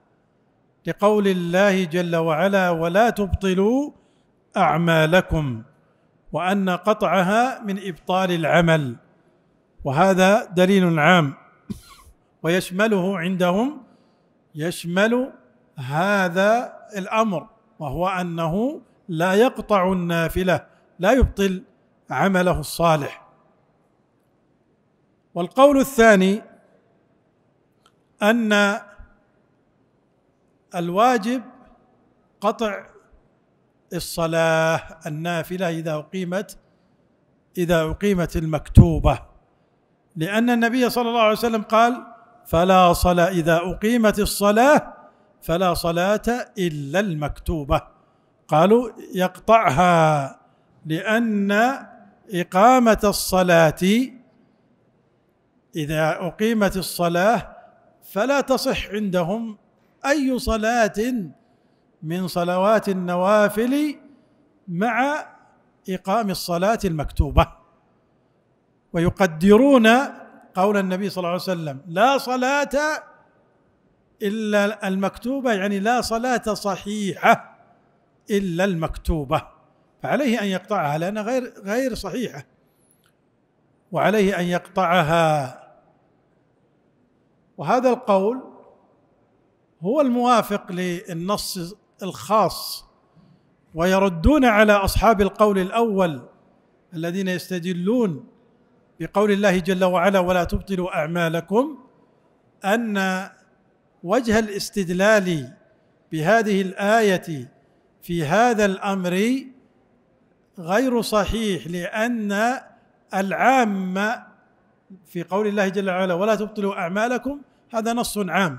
لقول الله جل وعلا ولا تبطلوا اعمالكم وان قطعها من ابطال العمل وهذا دليل عام ويشمله عندهم يشمل هذا الامر وهو انه لا يقطع النافله لا يبطل عمله الصالح والقول الثاني ان الواجب قطع الصلاة النافلة إذا أقيمت إذا أقيمت المكتوبة لأن النبي صلى الله عليه وسلم قال فلا صلاة إذا أقيمت الصلاة فلا صلاة إلا المكتوبة قالوا يقطعها لأن إقامة الصلاة إذا أقيمت الصلاة فلا تصح عندهم اي صلاه من صلوات النوافل مع اقام الصلاه المكتوبه ويقدرون قول النبي صلى الله عليه وسلم لا صلاه الا المكتوبه يعني لا صلاه صحيحه الا المكتوبه فعليه ان يقطعها لانها غير غير صحيحه وعليه ان يقطعها وهذا القول هو الموافق للنص الخاص ويردون على اصحاب القول الاول الذين يستدلون بقول الله جل وعلا ولا تبطلوا اعمالكم ان وجه الاستدلال بهذه الايه في هذا الامر غير صحيح لان العامه في قول الله جل وعلا ولا تبطلوا اعمالكم هذا نص عام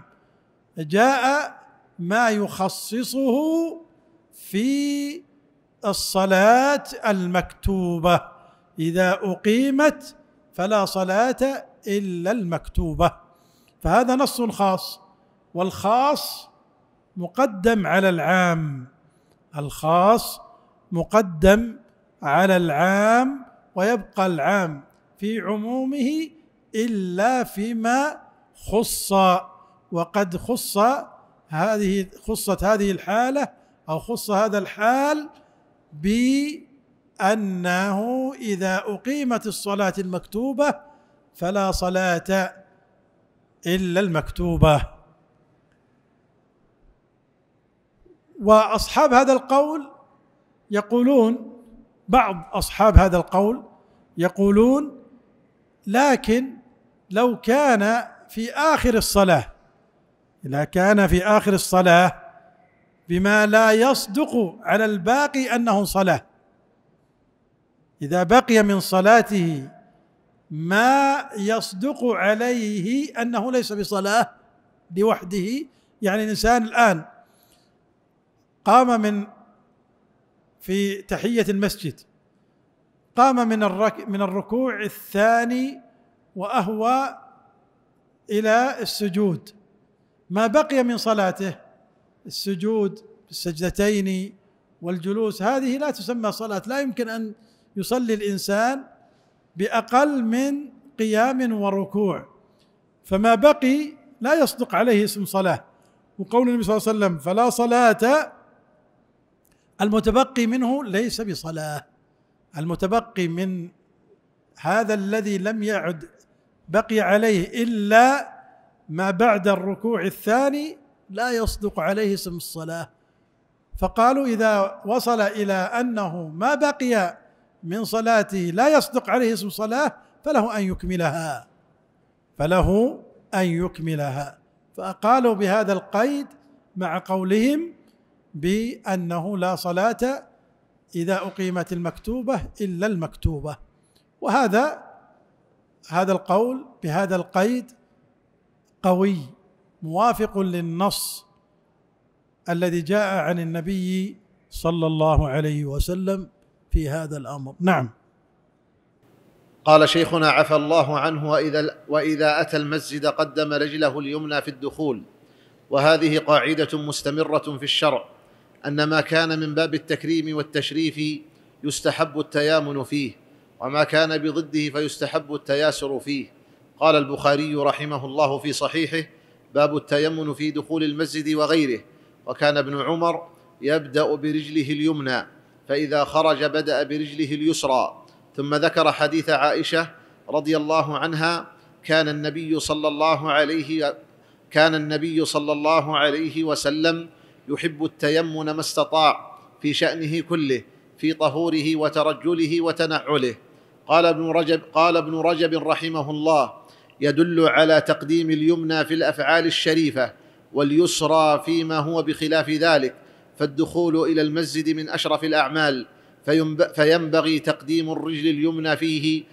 جاء ما يخصصه في الصلاه المكتوبه اذا اقيمت فلا صلاه الا المكتوبه فهذا نص خاص والخاص مقدم على العام الخاص مقدم على العام ويبقى العام في عمومه الا فيما خص وقد خص هذه خصت هذه الحالة أو خص هذا الحال بأنه إذا أقيمت الصلاة المكتوبة فلا صلاة إلا المكتوبة وأصحاب هذا القول يقولون بعض أصحاب هذا القول يقولون لكن لو كان في آخر الصلاة إذا كان في آخر الصلاة بما لا يصدق على الباقي أنه صلاة إذا بقي من صلاته ما يصدق عليه أنه ليس بصلاة لوحده يعني الإنسان الآن قام من في تحية المسجد قام من الرك من الركوع الثاني وأهوى إلى السجود ما بقي من صلاته السجود السجدتين والجلوس هذه لا تسمى صلاة لا يمكن أن يصلي الإنسان بأقل من قيام وركوع فما بقي لا يصدق عليه اسم صلاة وقول النبي صلى الله عليه وسلم فلا صلاة المتبقي منه ليس بصلاة المتبقي من هذا الذي لم يعد بقي عليه إلا ما بعد الركوع الثاني لا يصدق عليه اسم الصلاه فقالوا اذا وصل الى انه ما بقي من صلاته لا يصدق عليه اسم الصلاه فله ان يكملها فله ان يكملها فاقالوا بهذا القيد مع قولهم بانه لا صلاه اذا اقيمت المكتوبه الا المكتوبه وهذا هذا القول بهذا القيد قوي موافق للنص الذي جاء عن النبي صلى الله عليه وسلم في هذا الامر نعم قال شيخنا عفى الله عنه واذا واذا اتى المسجد قدم رجله اليمنى في الدخول وهذه قاعده مستمره في الشرع ان ما كان من باب التكريم والتشريف يستحب التيامن فيه وما كان بضده فيستحب التياسر فيه قال البخاري رحمه الله في صحيحه باب التيمن في دخول المسجد وغيره وكان ابن عمر يبدا برجله اليمنى فاذا خرج بدا برجله اليسرى ثم ذكر حديث عائشه رضي الله عنها كان النبي صلى الله عليه كان النبي صلى الله عليه وسلم يحب التيمن ما استطاع في شأنه كله في طهوره وترجله وتنعله قال ابن رجب قال ابن رجب رحمه الله يدل على تقديم اليمنى في الافعال الشريفه واليسرى فيما هو بخلاف ذلك فالدخول الى المسجد من اشرف الاعمال فينبغي تقديم الرجل اليمنى فيه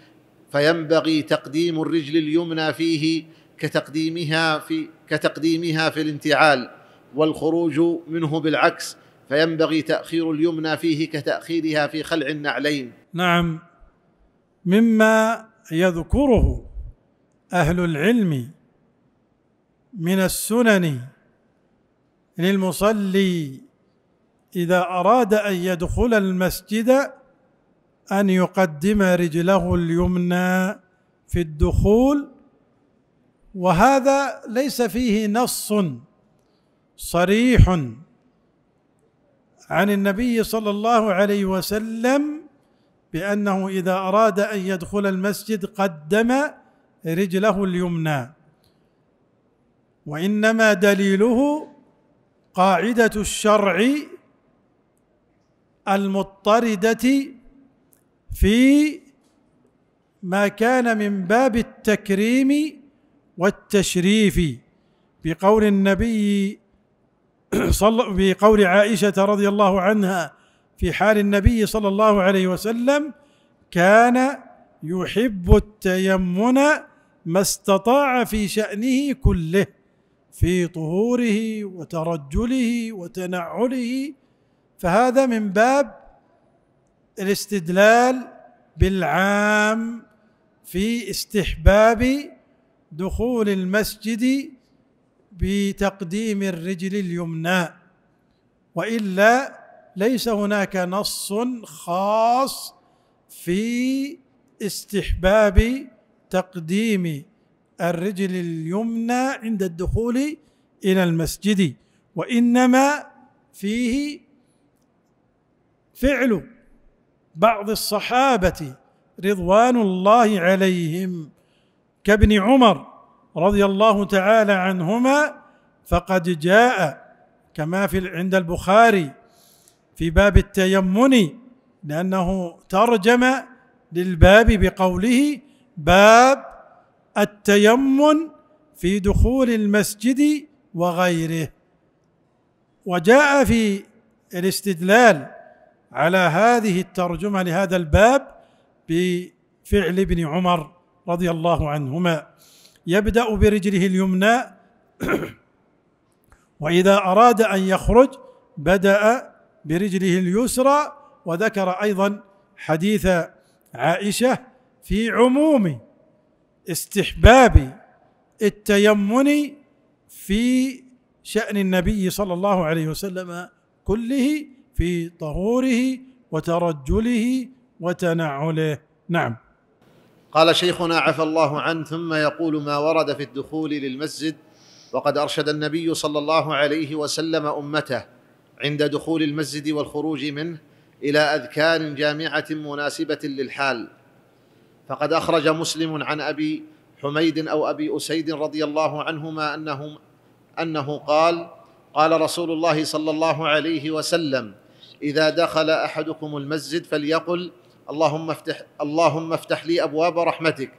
فينبغي تقديم الرجل اليمنى فيه كتقديمها في كتقديمها في الانتعال والخروج منه بالعكس فينبغي تأخير اليمنى فيه كتأخيرها في خلع النعلين. نعم مما يذكره اهل العلم من السنن للمصلي اذا اراد ان يدخل المسجد ان يقدم رجله اليمنى في الدخول وهذا ليس فيه نص صريح عن النبي صلى الله عليه وسلم بانه اذا اراد ان يدخل المسجد قدم رجله اليمنى وانما دليله قاعده الشرع المطرده في ما كان من باب التكريم والتشريف بقول النبي صل... بقول عائشه رضي الله عنها في حال النبي صلى الله عليه وسلم كان يحب التيمن ما استطاع في شأنه كله في طهوره وترجله وتنعله فهذا من باب الاستدلال بالعام في استحباب دخول المسجد بتقديم الرجل اليمنى والا ليس هناك نص خاص في استحباب تقديم الرجل اليمنى عند الدخول الى المسجد وانما فيه فعل بعض الصحابه رضوان الله عليهم كابن عمر رضي الله تعالى عنهما فقد جاء كما في عند البخاري في باب التيمن لانه ترجم للباب بقوله باب التيمم في دخول المسجد وغيره وجاء في الاستدلال على هذه الترجمه لهذا الباب بفعل ابن عمر رضي الله عنهما يبدا برجله اليمنى واذا اراد ان يخرج بدا برجله اليسرى وذكر ايضا حديث عائشه في عموم استحباب التيمم في شأن النبي صلى الله عليه وسلم كله في طهوره وترجله وتنعله نعم قال شيخنا عفى الله عنه ثم يقول ما ورد في الدخول للمسجد وقد ارشد النبي صلى الله عليه وسلم امته عند دخول المسجد والخروج منه الى اذكار جامعه مناسبه للحال فقد أخرج مسلم عن أبي حميد أو أبي أسيد رضي الله عنهما انه أنه قال قال رسول الله صلى الله عليه وسلم إذا دخل أحدكم المسجد فليقل اللهم افتح اللهم افتح لي أبواب رحمتك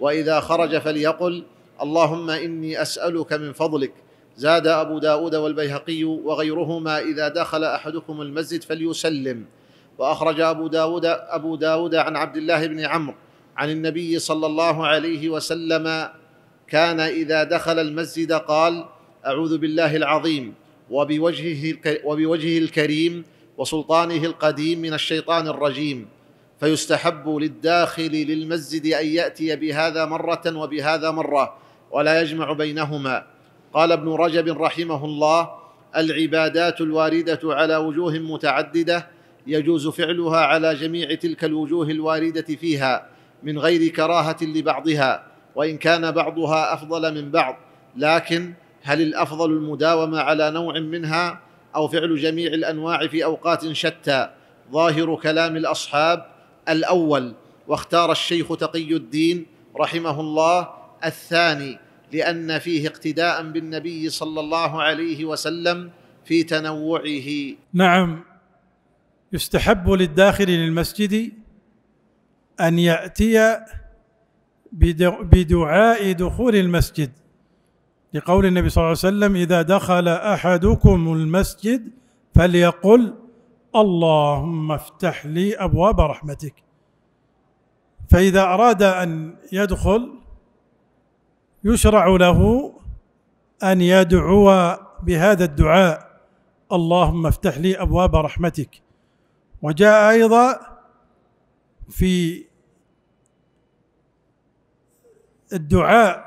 وإذا خرج فليقل اللهم إني أسألك من فضلك زاد أبو داود والبيهقي وغيرهما إذا دخل أحدكم المسجد فليسلم وأخرج أبو داود, أبو داود عن عبد الله بن عمرو عن النبي صلى الله عليه وسلم كان اذا دخل المسجد قال اعوذ بالله العظيم وبوجهه وبوجهه الكريم وسلطانه القديم من الشيطان الرجيم فيستحب للداخل للمسجد ان ياتي بهذا مره وبهذا مره ولا يجمع بينهما قال ابن رجب رحمه الله العبادات الوارده على وجوه متعدده يجوز فعلها على جميع تلك الوجوه الوارده فيها من غير كراهه لبعضها وان كان بعضها افضل من بعض لكن هل الافضل المداومه على نوع منها او فعل جميع الانواع في اوقات شتى ظاهر كلام الاصحاب الاول واختار الشيخ تقي الدين رحمه الله الثاني لان فيه اقتداء بالنبي صلى الله عليه وسلم في تنوعه نعم يستحب للداخل للمسجد أن يأتي بدعاء دخول المسجد لقول النبي صلى الله عليه وسلم إذا دخل أحدكم المسجد فليقل اللهم افتح لي أبواب رحمتك فإذا أراد أن يدخل يشرع له أن يدعو بهذا الدعاء اللهم افتح لي أبواب رحمتك وجاء أيضا في الدعاء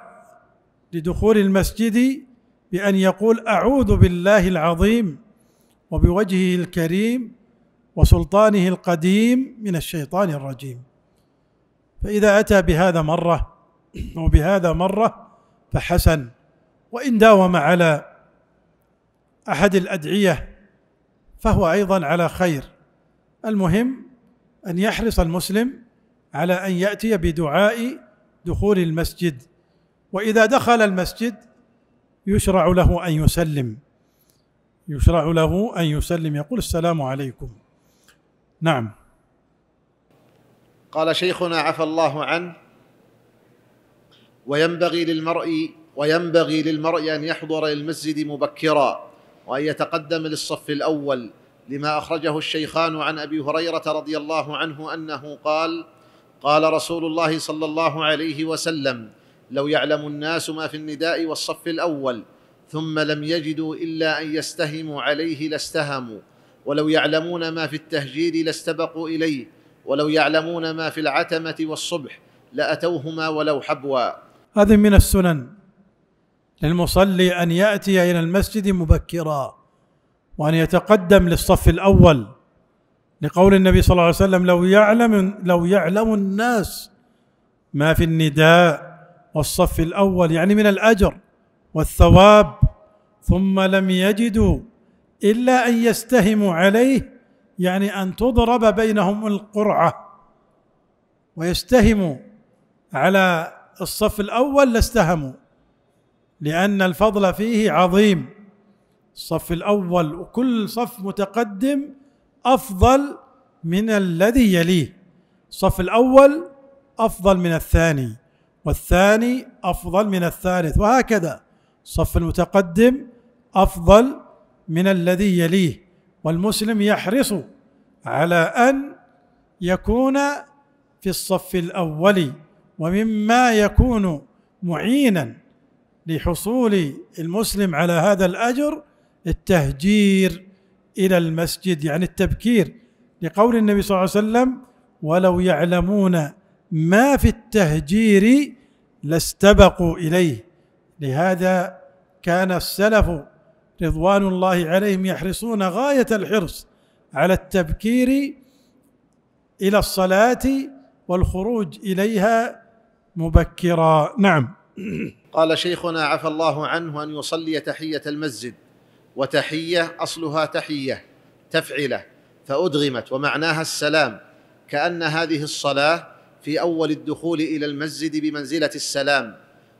لدخول المسجد بأن يقول أعوذ بالله العظيم وبوجهه الكريم وسلطانه القديم من الشيطان الرجيم فإذا أتى بهذا مرة وبهذا مرة فحسن وإن داوم على أحد الأدعية فهو أيضا على خير المهم أن يحرص المسلم على أن يأتي بدعاء دخول المسجد واذا دخل المسجد يشرع له ان يسلم يشرع له ان يسلم يقول السلام عليكم نعم قال شيخنا عفى الله عنه وينبغي للمرء وينبغي للمرء ان يحضر المسجد مبكرا وان يتقدم للصف الاول لما اخرجه الشيخان عن ابي هريره رضي الله عنه انه قال قال رسول الله صلى الله عليه وسلم لو يعلم الناس ما في النداء والصف الاول ثم لم يجدوا الا ان يستهموا عليه لاستهموا ولو يعلمون ما في التهجير لاستبقوا اليه ولو يعلمون ما في العتمه والصبح لاتوهما ولو حبوا هذه من السنن للمصلي ان ياتي الى المسجد مبكرا وان يتقدم للصف الاول لقول النبي صلى الله عليه وسلم لو يعلم لو يعلم الناس ما في النداء والصف الاول يعني من الاجر والثواب ثم لم يجدوا الا ان يستهموا عليه يعني ان تضرب بينهم القرعه ويستهموا على الصف الاول لاستهموا لان الفضل فيه عظيم الصف الاول وكل صف متقدم أفضل من الذي يليه الصف الأول أفضل من الثاني والثاني أفضل من الثالث وهكذا الصف المتقدم أفضل من الذي يليه والمسلم يحرص على أن يكون في الصف الأول ومما يكون معينا لحصول المسلم على هذا الأجر التهجير الى المسجد يعني التبكير لقول النبي صلى الله عليه وسلم ولو يعلمون ما في التهجير لاستبقوا اليه لهذا كان السلف رضوان الله عليهم يحرصون غايه الحرص على التبكير الى الصلاه والخروج اليها مبكرا نعم قال شيخنا عفى الله عنه ان يصلي تحيه المسجد وتحية أصلها تحية تفعلة فأدغمت ومعناها السلام كأن هذه الصلاة في أول الدخول إلى المسجد بمنزلة السلام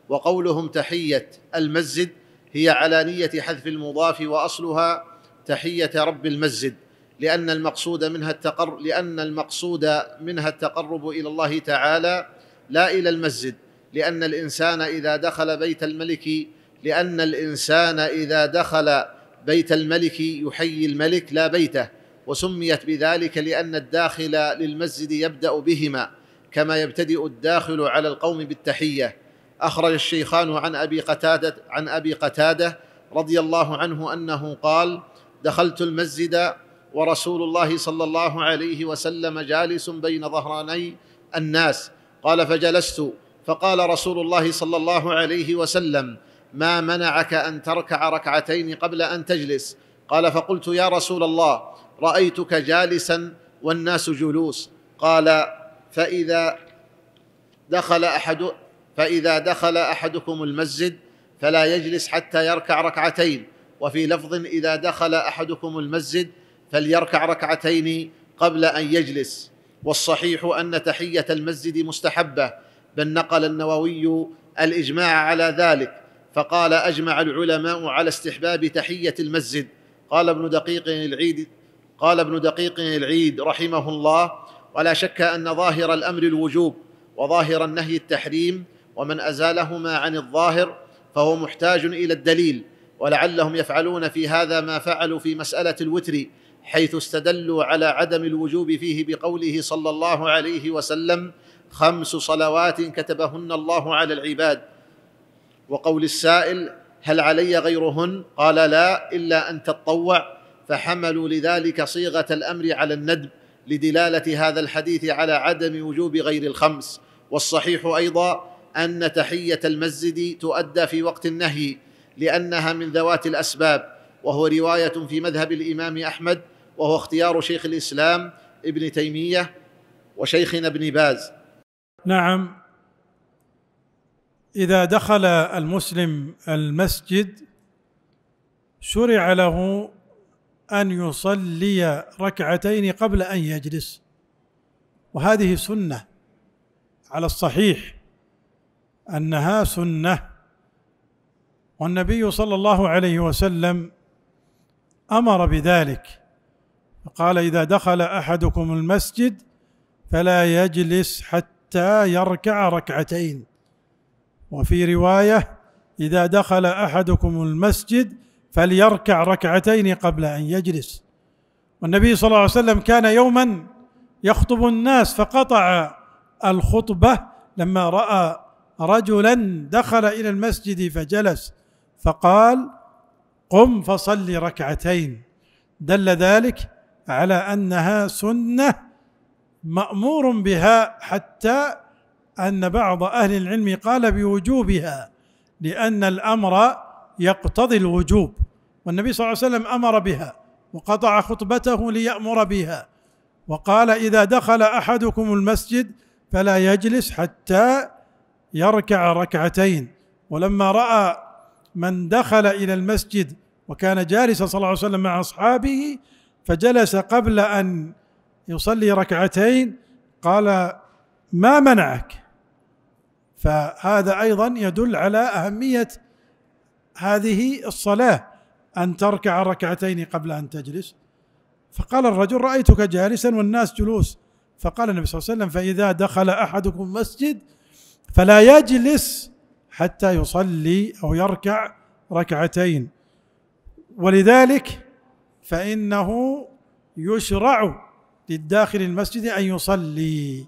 وقولهم تحية المسجد هي على نيه حذف المضاف وأصلها تحية رب المسجد لأن المقصود منها التقر لأن المقصود منها التقرب إلى الله تعالى لا إلى المسجد لأن الإنسان إذا دخل بيت الملك لأن الإنسان إذا دخل بيت الملك يحيي الملك لا بيته وسميت بذلك لان الداخل للمسجد يبدا بهما كما يبتدئ الداخل على القوم بالتحيه اخرج الشيخان عن ابي قتاده عن ابي قتاده رضي الله عنه انه قال دخلت المسجد ورسول الله صلى الله عليه وسلم جالس بين ظهراني الناس قال فجلست فقال رسول الله صلى الله عليه وسلم ما منعك ان تركع ركعتين قبل ان تجلس قال فقلت يا رسول الله رايتك جالسا والناس جلوس قال فاذا دخل احد فاذا دخل احدكم المسجد فلا يجلس حتى يركع ركعتين وفي لفظ اذا دخل احدكم المسجد فليركع ركعتين قبل ان يجلس والصحيح ان تحيه المسجد مستحبه بل نقل النووي الاجماع على ذلك فقال اجمع العلماء على استحباب تحيه المسجد قال ابن دقيق العيد قال ابن دقيق العيد رحمه الله ولا شك ان ظاهر الامر الوجوب وظاهر النهي التحريم ومن ازالهما عن الظاهر فهو محتاج الى الدليل ولعلهم يفعلون في هذا ما فعلوا في مساله الوتر حيث استدلوا على عدم الوجوب فيه بقوله صلى الله عليه وسلم خمس صلوات كتبهن الله على العباد وقول السائل هل علي غيرهن قال لا الا ان تطوع فحملوا لذلك صيغه الامر على الندب لدلاله هذا الحديث على عدم وجوب غير الخمس والصحيح ايضا ان تحيه المسجد تؤدى في وقت النهي لانها من ذوات الاسباب وهو روايه في مذهب الامام احمد وهو اختيار شيخ الاسلام ابن تيميه وشيخنا ابن باز نعم اذا دخل المسلم المسجد شرع له ان يصلي ركعتين قبل ان يجلس وهذه سنه على الصحيح انها سنه والنبي صلى الله عليه وسلم امر بذلك فقال اذا دخل احدكم المسجد فلا يجلس حتى يركع ركعتين وفي روايه اذا دخل احدكم المسجد فليركع ركعتين قبل ان يجلس والنبي صلى الله عليه وسلم كان يوما يخطب الناس فقطع الخطبه لما راى رجلا دخل الى المسجد فجلس فقال قم فصل ركعتين دل ذلك على انها سنه مامور بها حتى ان بعض اهل العلم قال بوجوبها لان الامر يقتضي الوجوب والنبي صلى الله عليه وسلم امر بها وقطع خطبته ليامر بها وقال اذا دخل احدكم المسجد فلا يجلس حتى يركع ركعتين ولما راى من دخل الى المسجد وكان جالسا صلى الله عليه وسلم مع اصحابه فجلس قبل ان يصلي ركعتين قال ما منعك فهذا ايضا يدل على اهميه هذه الصلاه ان تركع ركعتين قبل ان تجلس فقال الرجل رايتك جالسا والناس جلوس فقال النبي صلى الله عليه وسلم فاذا دخل احدكم مسجد فلا يجلس حتى يصلي او يركع ركعتين ولذلك فانه يشرع للداخل المسجد ان يصلي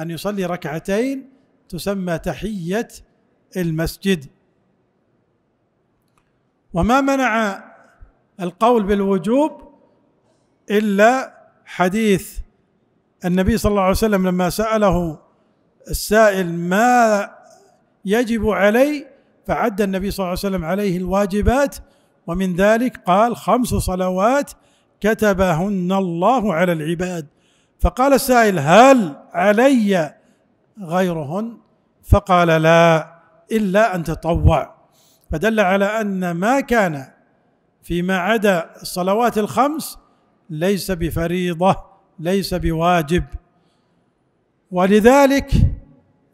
ان يصلي ركعتين تسمى تحية المسجد وما منع القول بالوجوب إلا حديث النبي صلى الله عليه وسلم لما سأله السائل ما يجب علي فعد النبي صلى الله عليه وسلم عليه الواجبات ومن ذلك قال خمس صلوات كتبهن الله على العباد فقال السائل هل علي غيرهن فقال لا الا ان تطوع فدل على ان ما كان فيما عدا الصلوات الخمس ليس بفريضه ليس بواجب ولذلك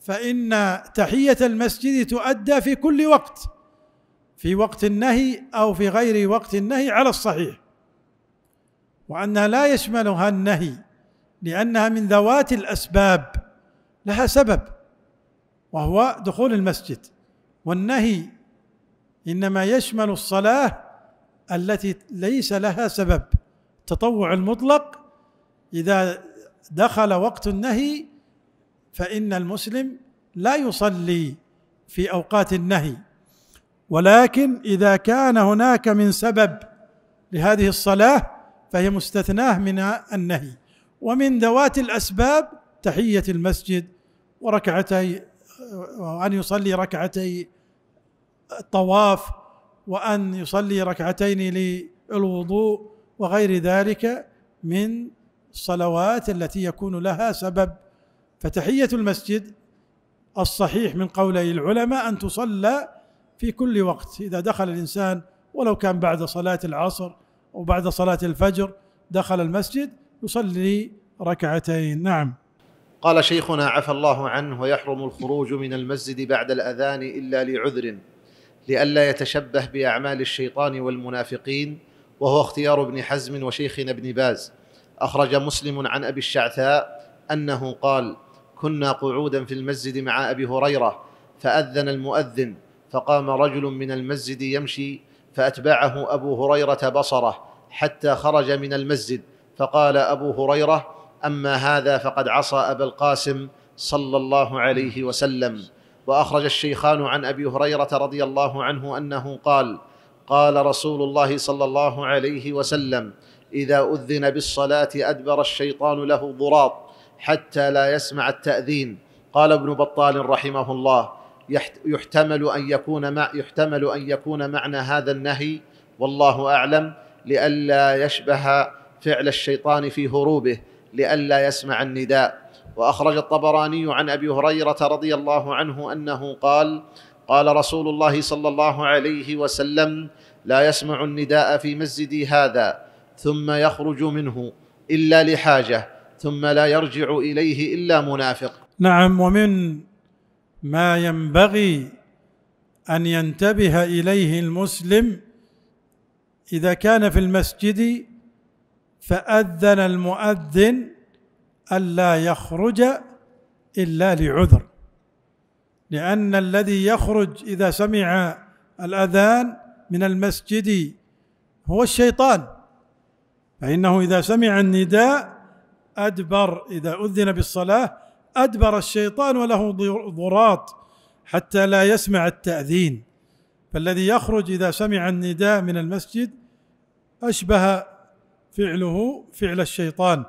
فان تحيه المسجد تؤدى في كل وقت في وقت النهي او في غير وقت النهي على الصحيح وانها لا يشملها النهي لانها من ذوات الاسباب لها سبب وهو دخول المسجد والنهي انما يشمل الصلاه التي ليس لها سبب التطوع المطلق اذا دخل وقت النهي فان المسلم لا يصلي في اوقات النهي ولكن اذا كان هناك من سبب لهذه الصلاه فهي مستثناه من النهي ومن ذوات الاسباب تحية المسجد وركعتي وأن يصلي ركعتي الطواف وأن يصلي ركعتين للوضوء وغير ذلك من الصلوات التي يكون لها سبب فتحية المسجد الصحيح من قولي العلماء أن تصلى في كل وقت إذا دخل الإنسان ولو كان بعد صلاة العصر أو بعد صلاة الفجر دخل المسجد يصلي ركعتين نعم قال شيخنا عفى الله عنه ويحرم الخروج من المسجد بعد الأذان إلا لعذر لئلا يتشبه بأعمال الشيطان والمنافقين وهو اختيار ابن حزم وشيخنا ابن باز أخرج مسلم عن أبي الشعثاء أنه قال كنا قعودا في المسجد مع أبي هريرة فأذن المؤذن فقام رجل من المسجد يمشي فأتبعه أبو هريرة بصره حتى خرج من المسجد فقال أبو هريرة اما هذا فقد عصى ابا القاسم صلى الله عليه وسلم واخرج الشيخان عن ابي هريره رضي الله عنه انه قال قال رسول الله صلى الله عليه وسلم اذا اذن بالصلاه ادبر الشيطان له ضراط حتى لا يسمع التاذين قال ابن بطال رحمه الله يحتمل ان يكون مع يحتمل ان يكون معنى هذا النهي والله اعلم لئلا يشبه فعل الشيطان في هروبه لئلا يسمع النداء واخرج الطبراني عن ابي هريره رضي الله عنه انه قال قال رسول الله صلى الله عليه وسلم لا يسمع النداء في مسجدي هذا ثم يخرج منه الا لحاجه ثم لا يرجع اليه الا منافق نعم ومن ما ينبغي ان ينتبه اليه المسلم اذا كان في المسجد فأذن المؤذن ألا يخرج إلا لعذر لأن الذي يخرج إذا سمع الأذان من المسجد هو الشيطان فإنه إذا سمع النداء أدبر إذا أذن بالصلاة أدبر الشيطان وله ضراط حتى لا يسمع التأذين فالذي يخرج إذا سمع النداء من المسجد أشبه فعله فعل الشيطان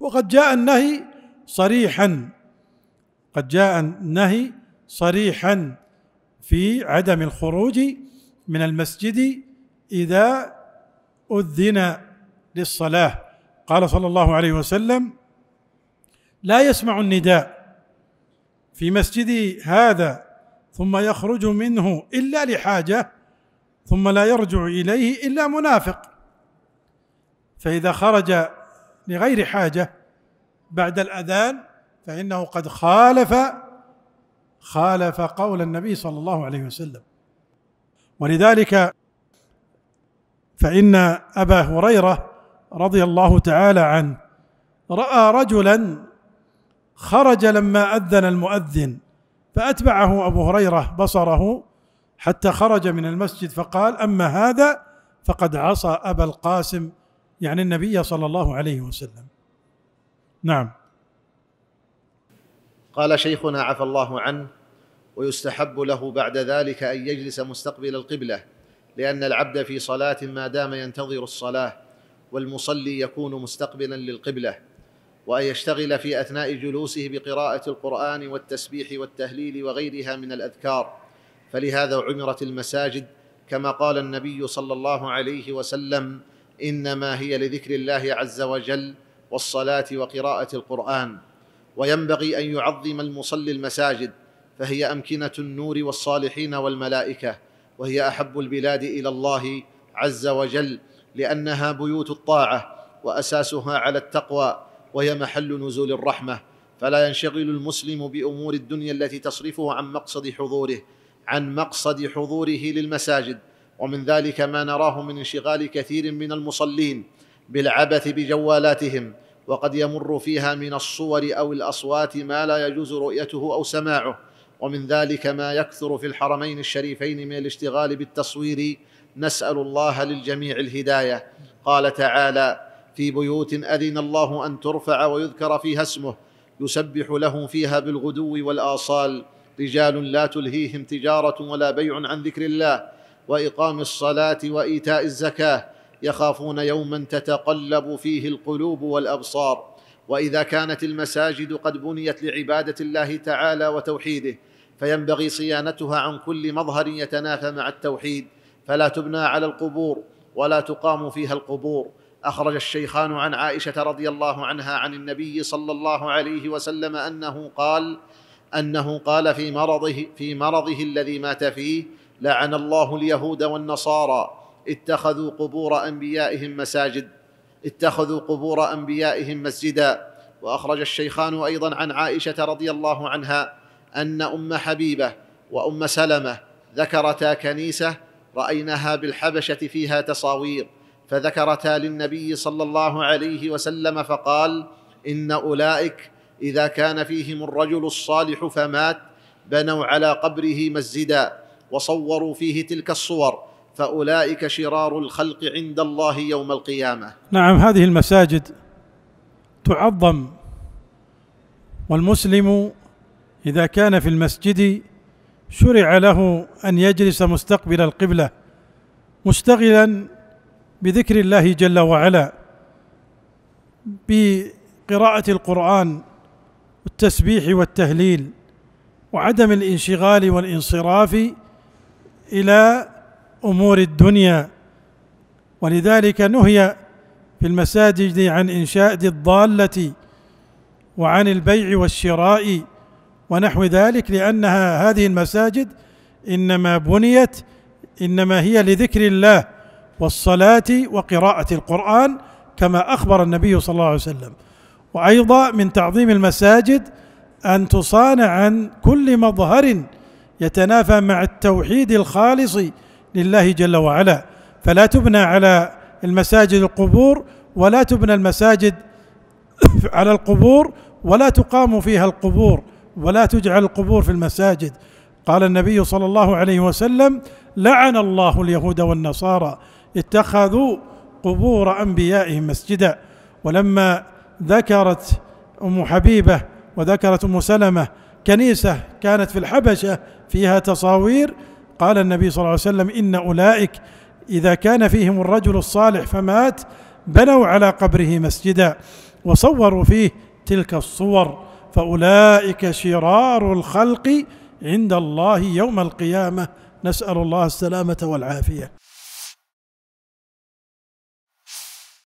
وقد جاء النهي صريحا قد جاء النهي صريحا في عدم الخروج من المسجد اذا اذن للصلاه قال صلى الله عليه وسلم لا يسمع النداء في مسجدي هذا ثم يخرج منه الا لحاجه ثم لا يرجع اليه الا منافق فإذا خرج لغير حاجة بعد الأذان فإنه قد خالف خالف قول النبي صلى الله عليه وسلم ولذلك فإن أبا هريرة رضي الله تعالى عنه رأى رجلا خرج لما أذن المؤذن فأتبعه أبو هريرة بصره حتى خرج من المسجد فقال أما هذا فقد عصى أبا القاسم يعني النبي صلى الله عليه وسلم نعم قال شيخنا عفى الله عنه ويستحب له بعد ذلك ان يجلس مستقبل القبله لان العبد في صلاه ما دام ينتظر الصلاه والمصلي يكون مستقبلا للقبله وان يشتغل في اثناء جلوسه بقراءه القران والتسبيح والتهليل وغيرها من الاذكار فلهذا عمرت المساجد كما قال النبي صلى الله عليه وسلم انما هي لذكر الله عز وجل والصلاه وقراءه القران وينبغي ان يعظم المصلي المساجد فهي امكنه النور والصالحين والملائكه وهي احب البلاد الى الله عز وجل لانها بيوت الطاعه واساسها على التقوى وهي محل نزول الرحمه فلا ينشغل المسلم بامور الدنيا التي تصرفه عن مقصد حضوره عن مقصد حضوره للمساجد ومن ذلك ما نراه من انشغال كثير من المصلين بالعبث بجوالاتهم وقد يمر فيها من الصور او الاصوات ما لا يجوز رؤيته او سماعه ومن ذلك ما يكثر في الحرمين الشريفين من الاشتغال بالتصوير نسال الله للجميع الهدايه قال تعالى في بيوت اذن الله ان ترفع ويذكر فيها اسمه يسبح لهم فيها بالغدو والاصال رجال لا تلهيهم تجاره ولا بيع عن ذكر الله واقام الصلاه وايتاء الزكاه يخافون يوما تتقلب فيه القلوب والابصار واذا كانت المساجد قد بنيت لعباده الله تعالى وتوحيده فينبغي صيانتها عن كل مظهر يتنافى مع التوحيد فلا تبنى على القبور ولا تقام فيها القبور اخرج الشيخان عن عائشه رضي الله عنها عن النبي صلى الله عليه وسلم انه قال انه قال في مرضه في مرضه الذي مات فيه لعن الله اليهود والنصارى اتخذوا قبور انبيائهم مساجد اتخذوا قبور انبيائهم مسجدا واخرج الشيخان ايضا عن عائشه رضي الله عنها ان ام حبيبه وام سلمه ذكرتا كنيسه رايناها بالحبشه فيها تصاوير فذكرتا للنبي صلى الله عليه وسلم فقال ان اولئك اذا كان فيهم الرجل الصالح فمات بنوا على قبره مسجدا وصوروا فيه تلك الصور فاولئك شرار الخلق عند الله يوم القيامه نعم هذه المساجد تعظم والمسلم اذا كان في المسجد شرع له ان يجلس مستقبل القبله مشتغلا بذكر الله جل وعلا بقراءه القران والتسبيح والتهليل وعدم الانشغال والانصراف الى امور الدنيا ولذلك نهي في المساجد عن انشاء الضاله وعن البيع والشراء ونحو ذلك لانها هذه المساجد انما بنيت انما هي لذكر الله والصلاه وقراءه القران كما اخبر النبي صلى الله عليه وسلم وايضا من تعظيم المساجد ان تصان عن كل مظهر يتنافى مع التوحيد الخالص لله جل وعلا فلا تبنى على المساجد القبور ولا تبنى المساجد على القبور ولا تقام فيها القبور ولا تجعل القبور في المساجد قال النبي صلى الله عليه وسلم لعن الله اليهود والنصارى اتخذوا قبور انبيائهم مسجدا ولما ذكرت ام حبيبه وذكرت ام سلمه كنيسة كانت في الحبشة فيها تصاوير قال النبي صلى الله عليه وسلم إن أولئك إذا كان فيهم الرجل الصالح فمات بنوا على قبره مسجدا وصوروا فيه تلك الصور فأولئك شرار الخلق عند الله يوم القيامة نسأل الله السلامة والعافية